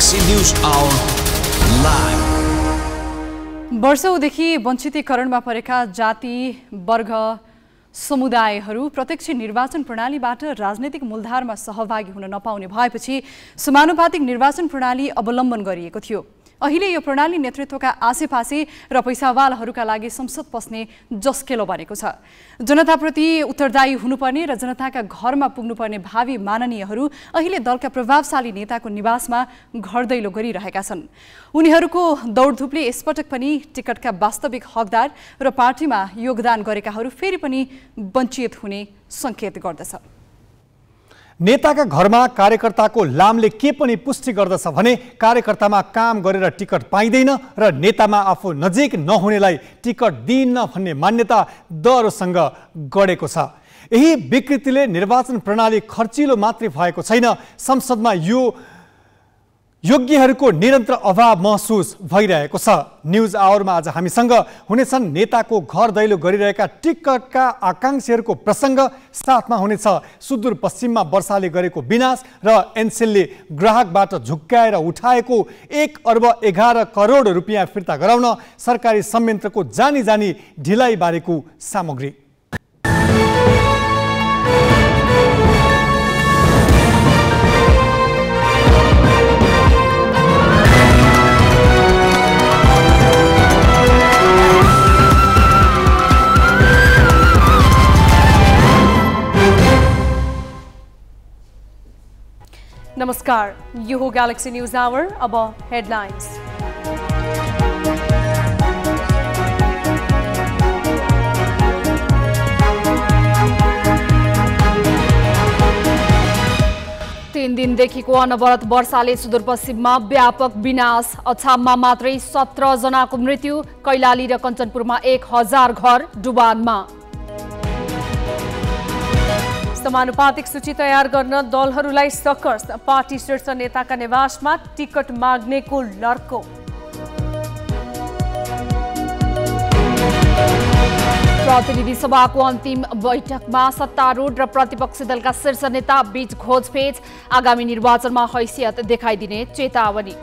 वर्षौंदेखि news live वर्षौँदेखि वञ्चितीकरणमा परेका जाति वर्ग समुदायहरू प्रत्यक्ष निर्वाचन प्रणालीबाट राजनैतिक मूलधारमा सहभागी हुन नपाउने भएपछि समानुपातिक निर्वाचन प्रणाली अवलम्बन गरिएको थियो अहिले यो प्रणाली नेतृत्वका आसेपासे र पैसावालहरूका लागि संसद पस्ने जस्केलो बनेको छ जनताप्रति उत्तरदायी हुनुपर्ने र जनताका घरमा पुग्नुपर्ने भावी माननीयहरू अहिले दलका प्रभावशाली नेताको निवासमा घर दैलो गरिरहेका छन् उनीहरूको दौडधुपले यसपटक पनि टिकटका वास्तविक हकदार र पार्टीमा योगदान गरेकाहरू फेरि पनि वञ्चित हुने सङ्केत गर्दछ नेताका घरमा कार्यकर्ताको लामले के पनि पुष्टि गर्दछ भने कार्यकर्तामा काम गरेर टिकट पाइँदैन र नेतामा आफू नजिक नहुनेलाई टिकट दिइन्न भन्ने मान्यता दरसँग गढेको छ यही विकृतिले निर्वाचन प्रणाली खर्चिलो मात्रै भएको छैन संसदमा यो योग्यहरूको निरन्तर अभाव महसुस भइरहेको छ न्युज आवरमा आज हामीसँग हुनेछन् नेताको घर दैलो गरिरहेका टिकटका आकाङ्क्षीहरूको प्रसङ्ग साथमा हुनेछ सुदूरपश्चिममा वर्षाले गरेको विनाश र एनसेलले ग्राहकबाट झुक्क्याएर उठाएको एक अर्ब एघार करोड रुपियाँ फिर्ता गराउन सरकारी संयन्त्रको जानी जानी ढिलाइ बारेको सामग्री नमस्कार यो हो ग्यालेक्सी न्युज आवर अब हेडलाइन्स तीन दिनदेखिको अनवरत वर्षाले सुदूरपश्चिममा व्यापक विनाश अछाममा मात्रै जनाको मृत्यु कैलाली र कञ्चनपुरमा एक हजार घर डुबानमा समानुपातिक सूची तयार गर्न दलहरूलाई सकर्स पार्टी शीर्ष नेताका निवासमा टिकट माग्नेको लर्को प्रतिनिधि सभाको अन्तिम बैठकमा सत्तारूढ र प्रतिपक्षी दलका शीर्ष नेता बीच खोजफेज आगामी निर्वाचनमा हैसियत देखाइदिने चेतावनी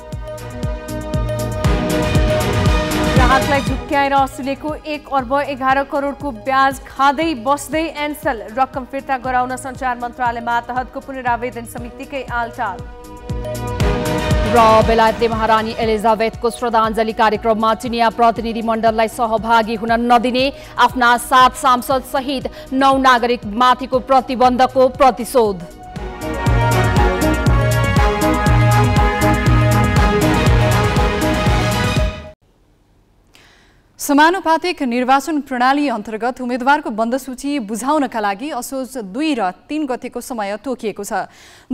ग्राहकलाई झुक्क्याएर असुलेको एक अर्ब एघार करोडको ब्याज खाँदै बस्दै एन्सल रकम फिर्ता गराउन सञ्चार मन्त्रालय मातहतको पुनरावेदन समितिकै आलटाल र बेलायतले महारानी एलिजाबेथको श्रद्धाञ्जली कार्यक्रममा चिनिया प्रतिनिधि सहभागी हुन नदिने आफ्ना सात सांसद सहित नौ नागरिक माथिको प्रतिबन्धको प्रतिशोध समानुपातिक निर्वाचन प्रणाली अन्तर्गत उम्मेद्वारको बन्दसूची बुझाउनका लागि असोज दुई र तीन गतेको समय तोकिएको छ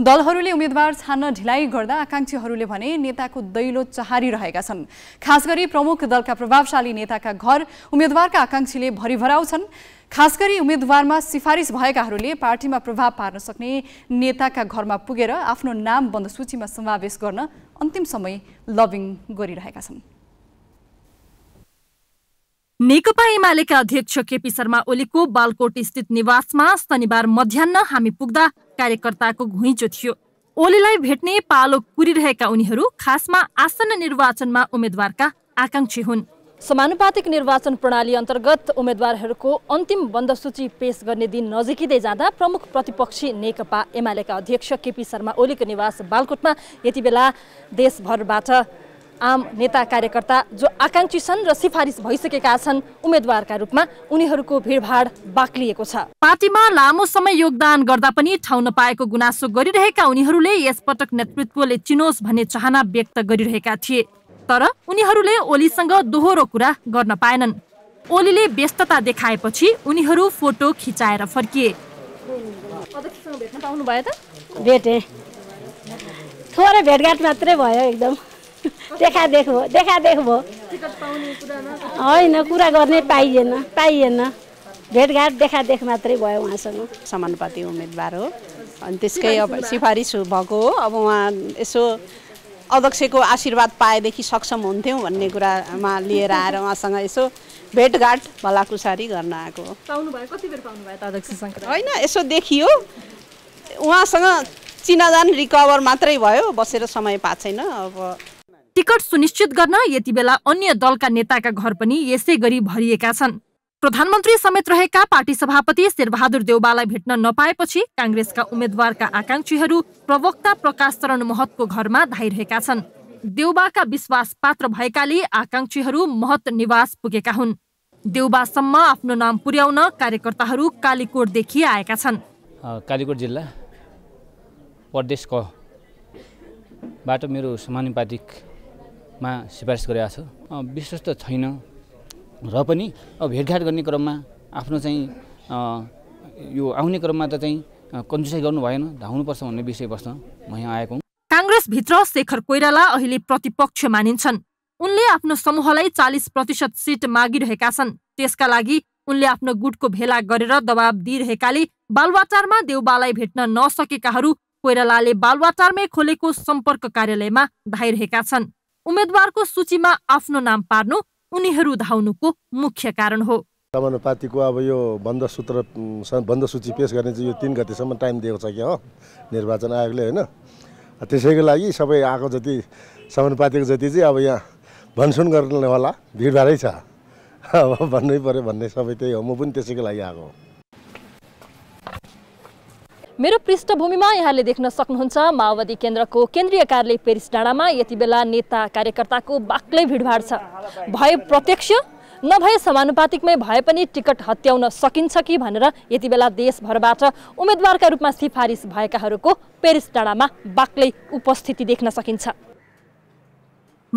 दलहरूले उम्मेद्वार छान्न ढिलाइ गर्दा आकाङ्क्षीहरूले भने नेताको दैलो चहारिरहेका छन् खास प्रमुख दलका प्रभावशाली नेताका घर उम्मेद्वारका आकाङ्क्षीले भरिभराउ छन् खास गरी उम्मेद्वारमा सिफारिस भएकाहरूले पार्टीमा प्रभाव पार्न सक्ने नेताका घरमा पुगेर आफ्नो नाम बन्दसूचीमा समावेश गर्न अन्तिम समय लबिङ गरिरहेका छन् नेकपा एमालेका अध्यक्ष केपी शर्मा ओलीको बालकोट स्थित निवासमा शनिबार मध्याह हामी पुग्दा कार्यकर्ताको घुइँचो थियो ओलीलाई भेट्ने पालो कुरिरहेका उनीहरू खासमा आसन्न निर्वाचनमा उम्मेद्वारका आकाङ्क्षी हुन् समानुपातिक निर्वाचन प्रणाली अन्तर्गत उम्मेद्वारहरूको अन्तिम बन्द सूची पेश गर्ने दिन नजिकिँदै जाँदा प्रमुख प्रतिपक्षी नेकपा एमालेका अध्यक्ष केपी शर्मा ओलीको निवास बालकोटमा यति बेला देशभरबाट आम नेता कार्यकर्ता जो आकाङ्क्षी छन् र सिफारिस भइसकेका छन् उम्मेद्वारका रूपमा उनीहरूको भिडभाड बाक्लिएको छ पार्टीमा लामो समय योगदान गर्दा पनि ठाउँ नपाएको गुनासो गरिरहेका उनीहरूले यसपटक नेतृत्वले चिनोस् भन्ने चाहना व्यक्त गरिरहेका थिए तर उनीहरूले ओलीसँग दोहोरो कुरा गर्न पाएनन् ओलीले व्यस्तता देखाएपछि उनीहरू फोटो खिचाएर फर्किए भेट्न त थोरै भेटघाट मात्रै भयो एकदम देखा देख भयो देखा देख भयो होइन कुरा गर्ने पाइएन पाइएन भेटघाट देखा देख मात्रै भयो उहाँसँग समानुपाति उम्मेदवार हो अनि त्यसकै अब सिफारिस भएको हो अब उहाँ यसो अध्यक्षको आशीर्वाद पाएदेखि सक्षम हुन्थ्यौँ भन्ने कुरामा लिएर आएर उहाँसँग यसो भेटघाट भलाकुसारी गर्न आएको हो होइन यसो देखियो उहाँसँग चिनाजान रिकभर मात्रै भयो बसेर समय पाएको छैन अब टिकट सुनिश्चित गर्न यति बेला अन्य दलका नेताका घर पनि यसै गरी भरिएका छन् प्रधानमन्त्री समेत रहेका पार्टी सभापति शेरबहादुर देउबालाई भेट्न नपाएपछि काङ्ग्रेसका उम्मेद्वारका आकाङ्क्षीहरू प्रवक्ता प्रकाश चरण महतको घरमा धाइरहेका छन् देउबाका विश्वास पात्र भएकाले आकाङ्क्षीहरू महत निवास पुगेका हुन् देउबासम्म आफ्नो नाम पुर्याउन कार्यकर्ताहरू कालीकोटदेखि आएका छन् कालीकोट जिल्ला प्रदेशको बाटो मेरो समानुपातिक मा सिफारिस गरेका छ विश्वस्त छैन र पनि अब भेटघाट गर्ने क्रममा आफ्नो चाहिँ यो आउने क्रममा त चाहिँ कन्जुसाइ गर्नु भएन धाउनुपर्छ भन्ने विषय बस्न म यहाँ आएको हुँ काङ्ग्रेसभित्र शेखर कोइराला अहिले प्रतिपक्ष मानिन्छन् उनले आफ्नो समूहलाई चालिस प्रतिशत सिट मागिरहेका छन् त्यसका लागि उनले आफ्नो गुटको भेला गरेर दबाब दिइरहेकाले बालवाटारमा देउबालाई भेट्न नसकेकाहरू कोइरालाले बालवाटारमै खोलेको सम्पर्क कार्यालयमा धाइरहेका छन् उम्मेद्वारको सूचीमा आफ्नो नाम पार्नु उनीहरू धाउनुको मुख्य कारण हो समानुपातिको अब यो बन्द सूत्र बन्द सूची पेस गर्ने चाहिँ यो तिन गतिसम्म टाइम दिएको छ क्या हो निर्वाचन आयोगले होइन त्यसैको लागि सबै आएको जति समानुपातिको जति चाहिँ अब यहाँ भनसुन गर्नु होला भिडभाडै छ अब भन्नै पऱ्यो भन्ने सबै त्यही हो म पनि त्यसैको लागि आएको हो मेरो पृष्ठभूमिमा यहाँले देख्न सक्नुहुन्छ माओवादी केन्द्रको केन्द्रीय कार्यालय पेरिस डाँडामा यति बेला नेता कार्यकर्ताको बाक्लै भिडभाड छ भए प्रत्यक्ष नभए समानुपातिकमै भए पनि टिकट हत्याउन सकिन्छ कि भनेर यति बेला देशभरबाट उम्मेद्वारका रूपमा सिफारिस भएकाहरूको पेरिस डाँडामा बाक्लै उपस्थिति देख्न सकिन्छ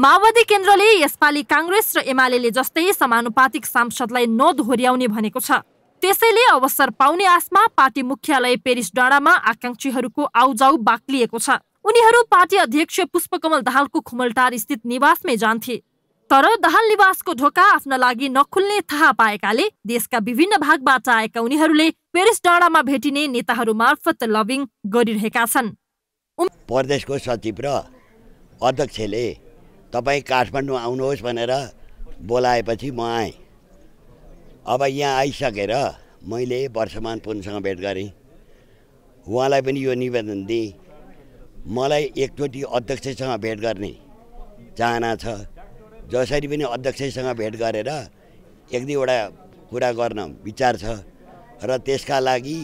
माओवादी केन्द्रले यसपालि काङ्ग्रेस र एमाले जस्तै समानुपातिक सांसदलाई नदोहोर्याउने भनेको छ त्यसैले अवसर पाउने आशमा पार्टी मुख्यालय पेरिस डाँडामा आकाङ्क्षीहरूको आउजाउ बाक्लिएको छ उनीहरू पार्टी अध्यक्ष पुष्पकमल दाहालको खुमलटार स्थित निवासमै जान्थे तर दाहाल निवासको ढोका आफ्ना लागि नखुल्ने थाहा पाएकाले देशका विभिन्न भागबाट आएका उनीहरूले पेरिस डाँडामा भेटिने नेताहरू मार्फत लभिङ गरिरहेका छन् प्रदेशको सचिव र अध्यक्षले तपाईँ काठमाडौँ आउनुहोस् भनेर बोलाएपछि म आएँ अब यहाँ आइसकेर मैले वर्षमान पुनसँग भेट गरेँ उहाँलाई पनि यो निवेदन दिएँ मलाई एकचोटि अध्यक्षसँग भेट गर्ने चाहना छ जसरी पनि अध्यक्षसँग भेट गरेर एक दुईवटा कुरा गर्न विचार छ र त्यसका लागि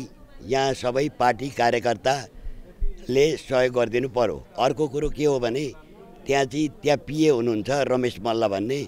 यहाँ सबै पार्टी कार्यकर्ताले सहयोग गरिदिनु पऱ्यो अर्को कुरो के हो भने त्यहाँ चाहिँ त्यहाँ पिए हुनुहुन्छ रमेश मल्ल भन्ने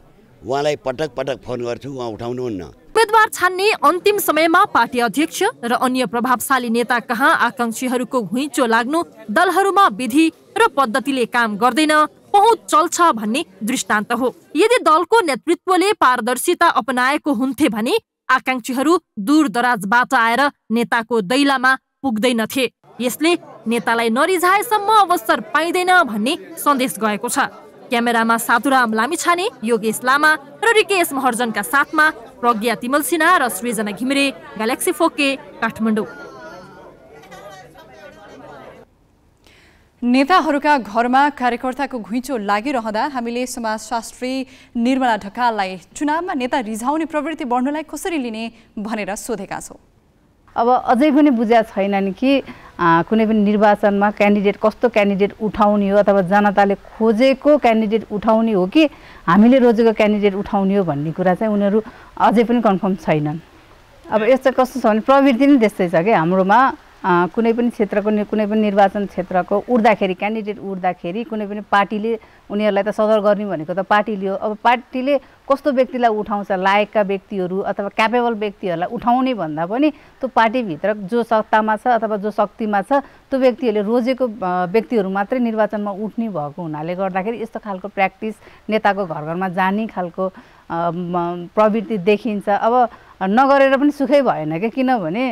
उहाँलाई पटक पटक फोन गर्छु उहाँ उठाउनुहुन्न उम्मेद्वार छान्ने अन्तिम समयमा पार्टी अध्यक्ष र अन्य प्रभावशाली नेता कहाँ आकाङ्क्षीहरूको घुइँचो लाग्नु दलहरूमा विधि र पद्धतिले काम गर्दैन पहुँच चल्छ भन्ने दृष्टान्त हो यदि दलको नेतृत्वले पारदर्शिता अपनाएको हुन्थे भने आकाङ्क्षीहरू दूर दराजबाट आएर नेताको दैलामा पुग्दैनथे यसले नेतालाई नरिझाएसम्म अवसर पाइँदैन भन्ने सन्देश गएको छ क्यामेरामा साधुराम लामिछाने योगेश लामा र रिकेश महर्जनका साथमा प्रज्ञा तिमल सिन्हा र सृजना घिमिरे ग्यालेक्सी फोके काठमाडौँ नेताहरूका घरमा कार्यकर्ताको घुइँचो लागिरहँदा हामीले समाजशास्त्री निर्मला ढकाललाई चुनावमा नेता रिझाउने प्रवृत्ति बढ्नलाई कसरी लिने भनेर सोधेका छौँ अब अझै पनि बुझाएको छैन नि कि कुनै पनि निर्वाचनमा क्यान्डिडेट कस्तो क्यान्डिडेट उठाउने हो अथवा जनताले खोजेको क्यान्डिडेट उठाउने हो कि हामीले रोजेको क्यान्डिडेट उठाउने हो भन्ने कुरा चाहिँ उनीहरू अझै पनि कन्फर्म छैनन् अब यस्तो कस्तो छ भने प्रवृत्ति नै त्यस्तै छ कि हाम्रोमा कुनै पनि क्षेत्रको कुनै पनि निर्वाचन क्षेत्रको उड्दाखेरि क्यान्डिडेट उड्दाखेरि कुनै पनि पार्टीले उनीहरूलाई त सदर गर्ने भनेको त पार्टीले हो अब पार्टीले कस्तो व्यक्तिलाई उठाउँछ लायकका व्यक्तिहरू अथवा क्यापेबल व्यक्तिहरूलाई उठाउने भन्दा पनि त्यो पार्टीभित्र जो सत्तामा छ अथवा जो शक्तिमा छ त्यो व्यक्तिहरूले रोजेको व्यक्तिहरू मात्रै निर्वाचनमा उठ्ने भएको हुनाले गर्दाखेरि यस्तो खालको प्र्याक्टिस नेताको घर घरमा जाने खालको प्रवृत्ति देखिन्छ अब नगरेर पनि सुखै भएन क्या किनभने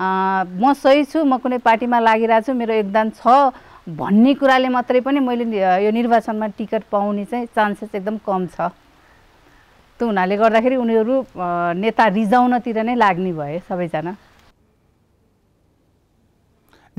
म सही छु म कुनै पार्टीमा लागिरहेको छु मेरो योगदान छ भन्ने कुराले मात्रै पनि मैले यो निर्वाचनमा टिकट पाउने चाहिँ चान्सेस एकदम कम छ त्यो हुनाले गर्दाखेरि उनीहरू नेता रिजाउनतिर नै लाग्ने भए सबैजना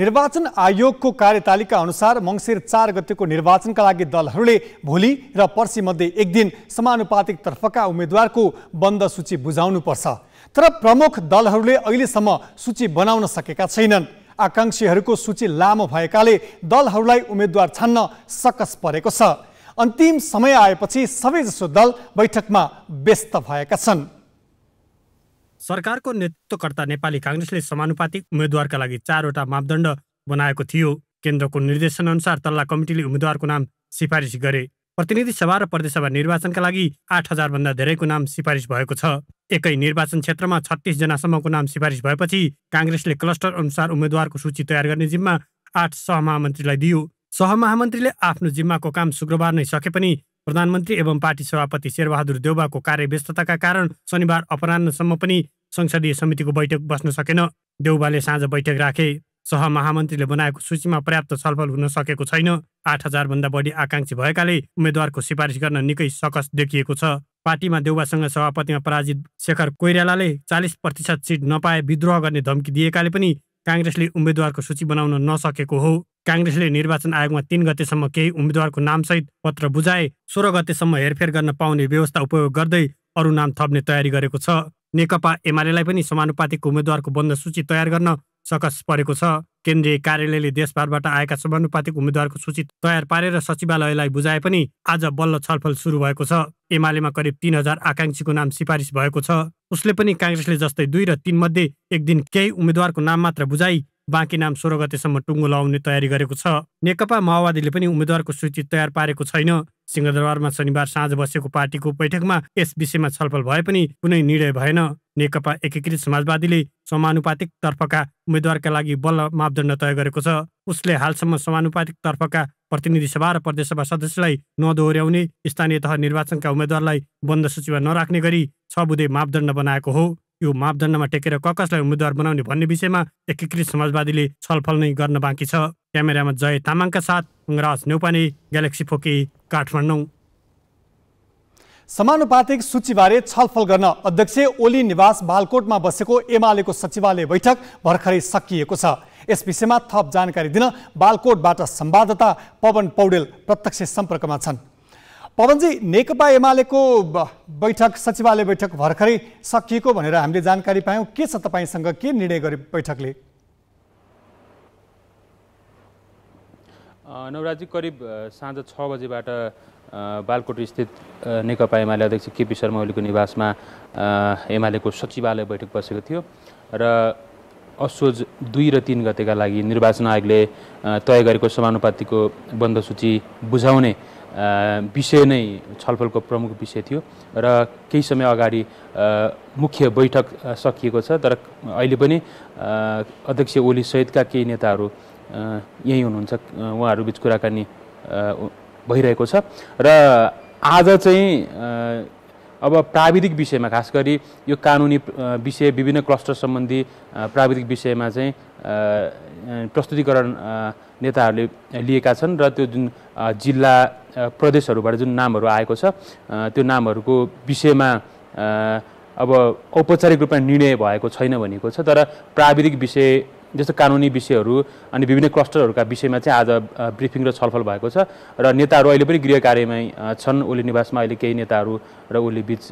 निर्वाचन आयोगको कार्यतालिका अनुसार मङ्सिर चार गतिको निर्वाचनका लागि दलहरूले भोलि र पर्सिमध्ये एक दिन समानुपातिक तर्फका उम्मेद्वारको बन्द सूची बुझाउनुपर्छ तर प्रमुख दलहरूले अहिलेसम्म सूची बनाउन सकेका छैनन् आकाङ्क्षीहरूको सूची लामो भएकाले दलहरूलाई उम्मेद्वार छान्न सकस परेको छ अन्तिम समय आएपछि सबैजसो दल बैठकमा व्यस्त भएका छन् सरकारको नेतृत्वकर्ता नेपाली काङ्ग्रेसले समानुपातिक उम्मेद्वारका लागि चारवटा मापदण्ड बनाएको थियो केन्द्रको निर्देशनअनुसार तल्ला कमिटीले उम्मेद्वारको नाम सिफारिस गरे प्रतिनिधि सभा र प्रदेशसभा निर्वाचनका लागि आठ हजारभन्दा धेरैको नाम सिफारिस भएको छ एकै निर्वाचन क्षेत्रमा जनासम्मको नाम सिफारिस भएपछि काङ्ग्रेसले क्लस्टर अनुसार उम्मेद्वारको सूची तयार गर्ने जिम्मा आठ सहमहामन्त्रीलाई दियो सहमहामन्त्रीले आफ्नो जिम्माको काम शुक्रबार नै सके पनि प्रधानमन्त्री एवं पार्टी सभापति शेरबहादुर देउबाको व्यस्तताका कारण शनिबार अपरान्नसम्म पनि संसदीय समितिको बैठक बस्न सकेन देउबाले साँझ बैठक राखे सह महामन्त्रीले बनाएको सूचीमा पर्याप्त छलफल हुन सकेको छैन आठ हजारभन्दा बढी आकाङ्क्षी भएकाले उम्मेद्वारको सिफारिस गर्न निकै सकस देखिएको छ पार्टीमा देउबासँग सभापतिमा पराजित शेखर कोइरालाले चालिस प्रतिशत सिट नपाए विद्रोह गर्ने धम्की दिएकाले पनि काङ्ग्रेसले उम्मेद्वारको सूची बनाउन नसकेको हो काङ्ग्रेसले निर्वाचन आयोगमा तीन गतेसम्म केही उम्मेद्वारको नामसहित पत्र बुझाए सोह्र गतेसम्म हेरफेर गर्न पाउने व्यवस्था उपयोग गर्दै अरू नाम थप्ने तयारी गरेको छ नेकपा एमालेलाई पनि समानुपातिक उम्मेद्वारको बन्द सूची तयार गर्न सकस परेको छ केन्द्रीय कार्यालयले देशभरबाट आएका समानुपातिक उम्मेद्वारको सूची तयार पारेर सचिवालयलाई बुझाए पनि आज बल्ल छलफल सुरु भएको छ एमालेमा करिब तीन हजार आकाङ्क्षीको नाम सिफारिस भएको छ उसले पनि काङ्ग्रेसले जस्तै दुई र तीन मध्ये एक दिन केही उम्मेद्वारको नाम मात्र बुझाई बाँकी नाम सोह्र गतेसम्म टुङ्गो लगाउने तयारी गरेको छ नेकपा माओवादीले पनि उम्मेद्वारको सूची तयार पारेको छैन सिंहदरबारमा शनिबार साँझ बसेको पार्टीको बैठकमा यस विषयमा छलफल भए पनि कुनै निर्णय भएन नेकपा एकीकृत समाजवादीले समानुपातिक तर्फका उम्मेद्वारका लागि बल्ल मापदण्ड तय गरेको छ उसले हालसम्म समानुपातिक तर्फका प्रतिनिधि सभा र प्रदेशसभा सदस्यलाई नदोहोर्याउने स्थानीय तह निर्वाचनका उम्मेद्वारलाई बन्द सूचीमा नराख्ने गरी छ बुधे मापदण्ड बनाएको हो यो मापदण्डमा टेकेर ककसलाई उम्मेद्वार बनाउने भन्ने विषयमा एकीकृत समाजवादीले छलफल नै गर्न बाँकी छ क्यामेरामा जय तामाङका साथ अङ्गराज नेपाली ग्यालेक्सी फोकी काठमाडौँ समानुपातिक सूचीबारे छलफल गर्न अध्यक्ष ओली निवास बालकोटमा बसेको एमालेको सचिवालय बैठक भर्खरै सकिएको छ यस विषयमा थप जानकारी दिन बालकोटबाट संवाददाता पवन पौडेल प्रत्यक्ष सम्पर्कमा छन् पवनजी नेकपा एमालेको बैठक सचिवालय बैठक भर्खरै सकिएको भनेर हामीले जानकारी पायौँ के छ तपाईँसँग के निर्णय गरे बैठकले नवराजी करिब साँझ छ बजेबाट बालकोट स्थित नेकपा एमाले अध्यक्ष केपी शर्मा ओलीको निवासमा एमालेको सचिवालय बैठक बसेको थियो र असोज दुई र तिन गतेका लागि निर्वाचन आयोगले तय गरेको समानुपातिको बन्द सूची बुझाउने विषय नै छलफलको प्रमुख विषय थियो र केही समय अगाडि मुख्य बैठक सकिएको छ तर अहिले पनि अध्यक्ष ओलीसहितका केही नेताहरू यहीँ हुनुहुन्छ उहाँहरूबिच कुराकानी भइरहेको छ र आज चाहिँ अब प्राविधिक विषयमा खास गरी यो कानुनी विषय विभिन्न क्लस्टर सम्बन्धी प्राविधिक विषयमा चाहिँ प्रस्तुतिकरण नेताहरूले लिएका छन् र त्यो जुन जिल्ला प्रदेशहरूबाट जुन नामहरू आएको छ त्यो नामहरूको विषयमा अब औपचारिक रूपमा निर्णय भएको छैन भनेको छ तर प्राविधिक विषय जस्तो कानुनी विषयहरू अनि विभिन्न क्लस्टरहरूका विषयमा चाहिँ आज ब्रिफिङ र छलफल भएको छ र नेताहरू अहिले पनि गृह कार्यमै छन् ओली निवासमा अहिले केही नेताहरू र ओली बिच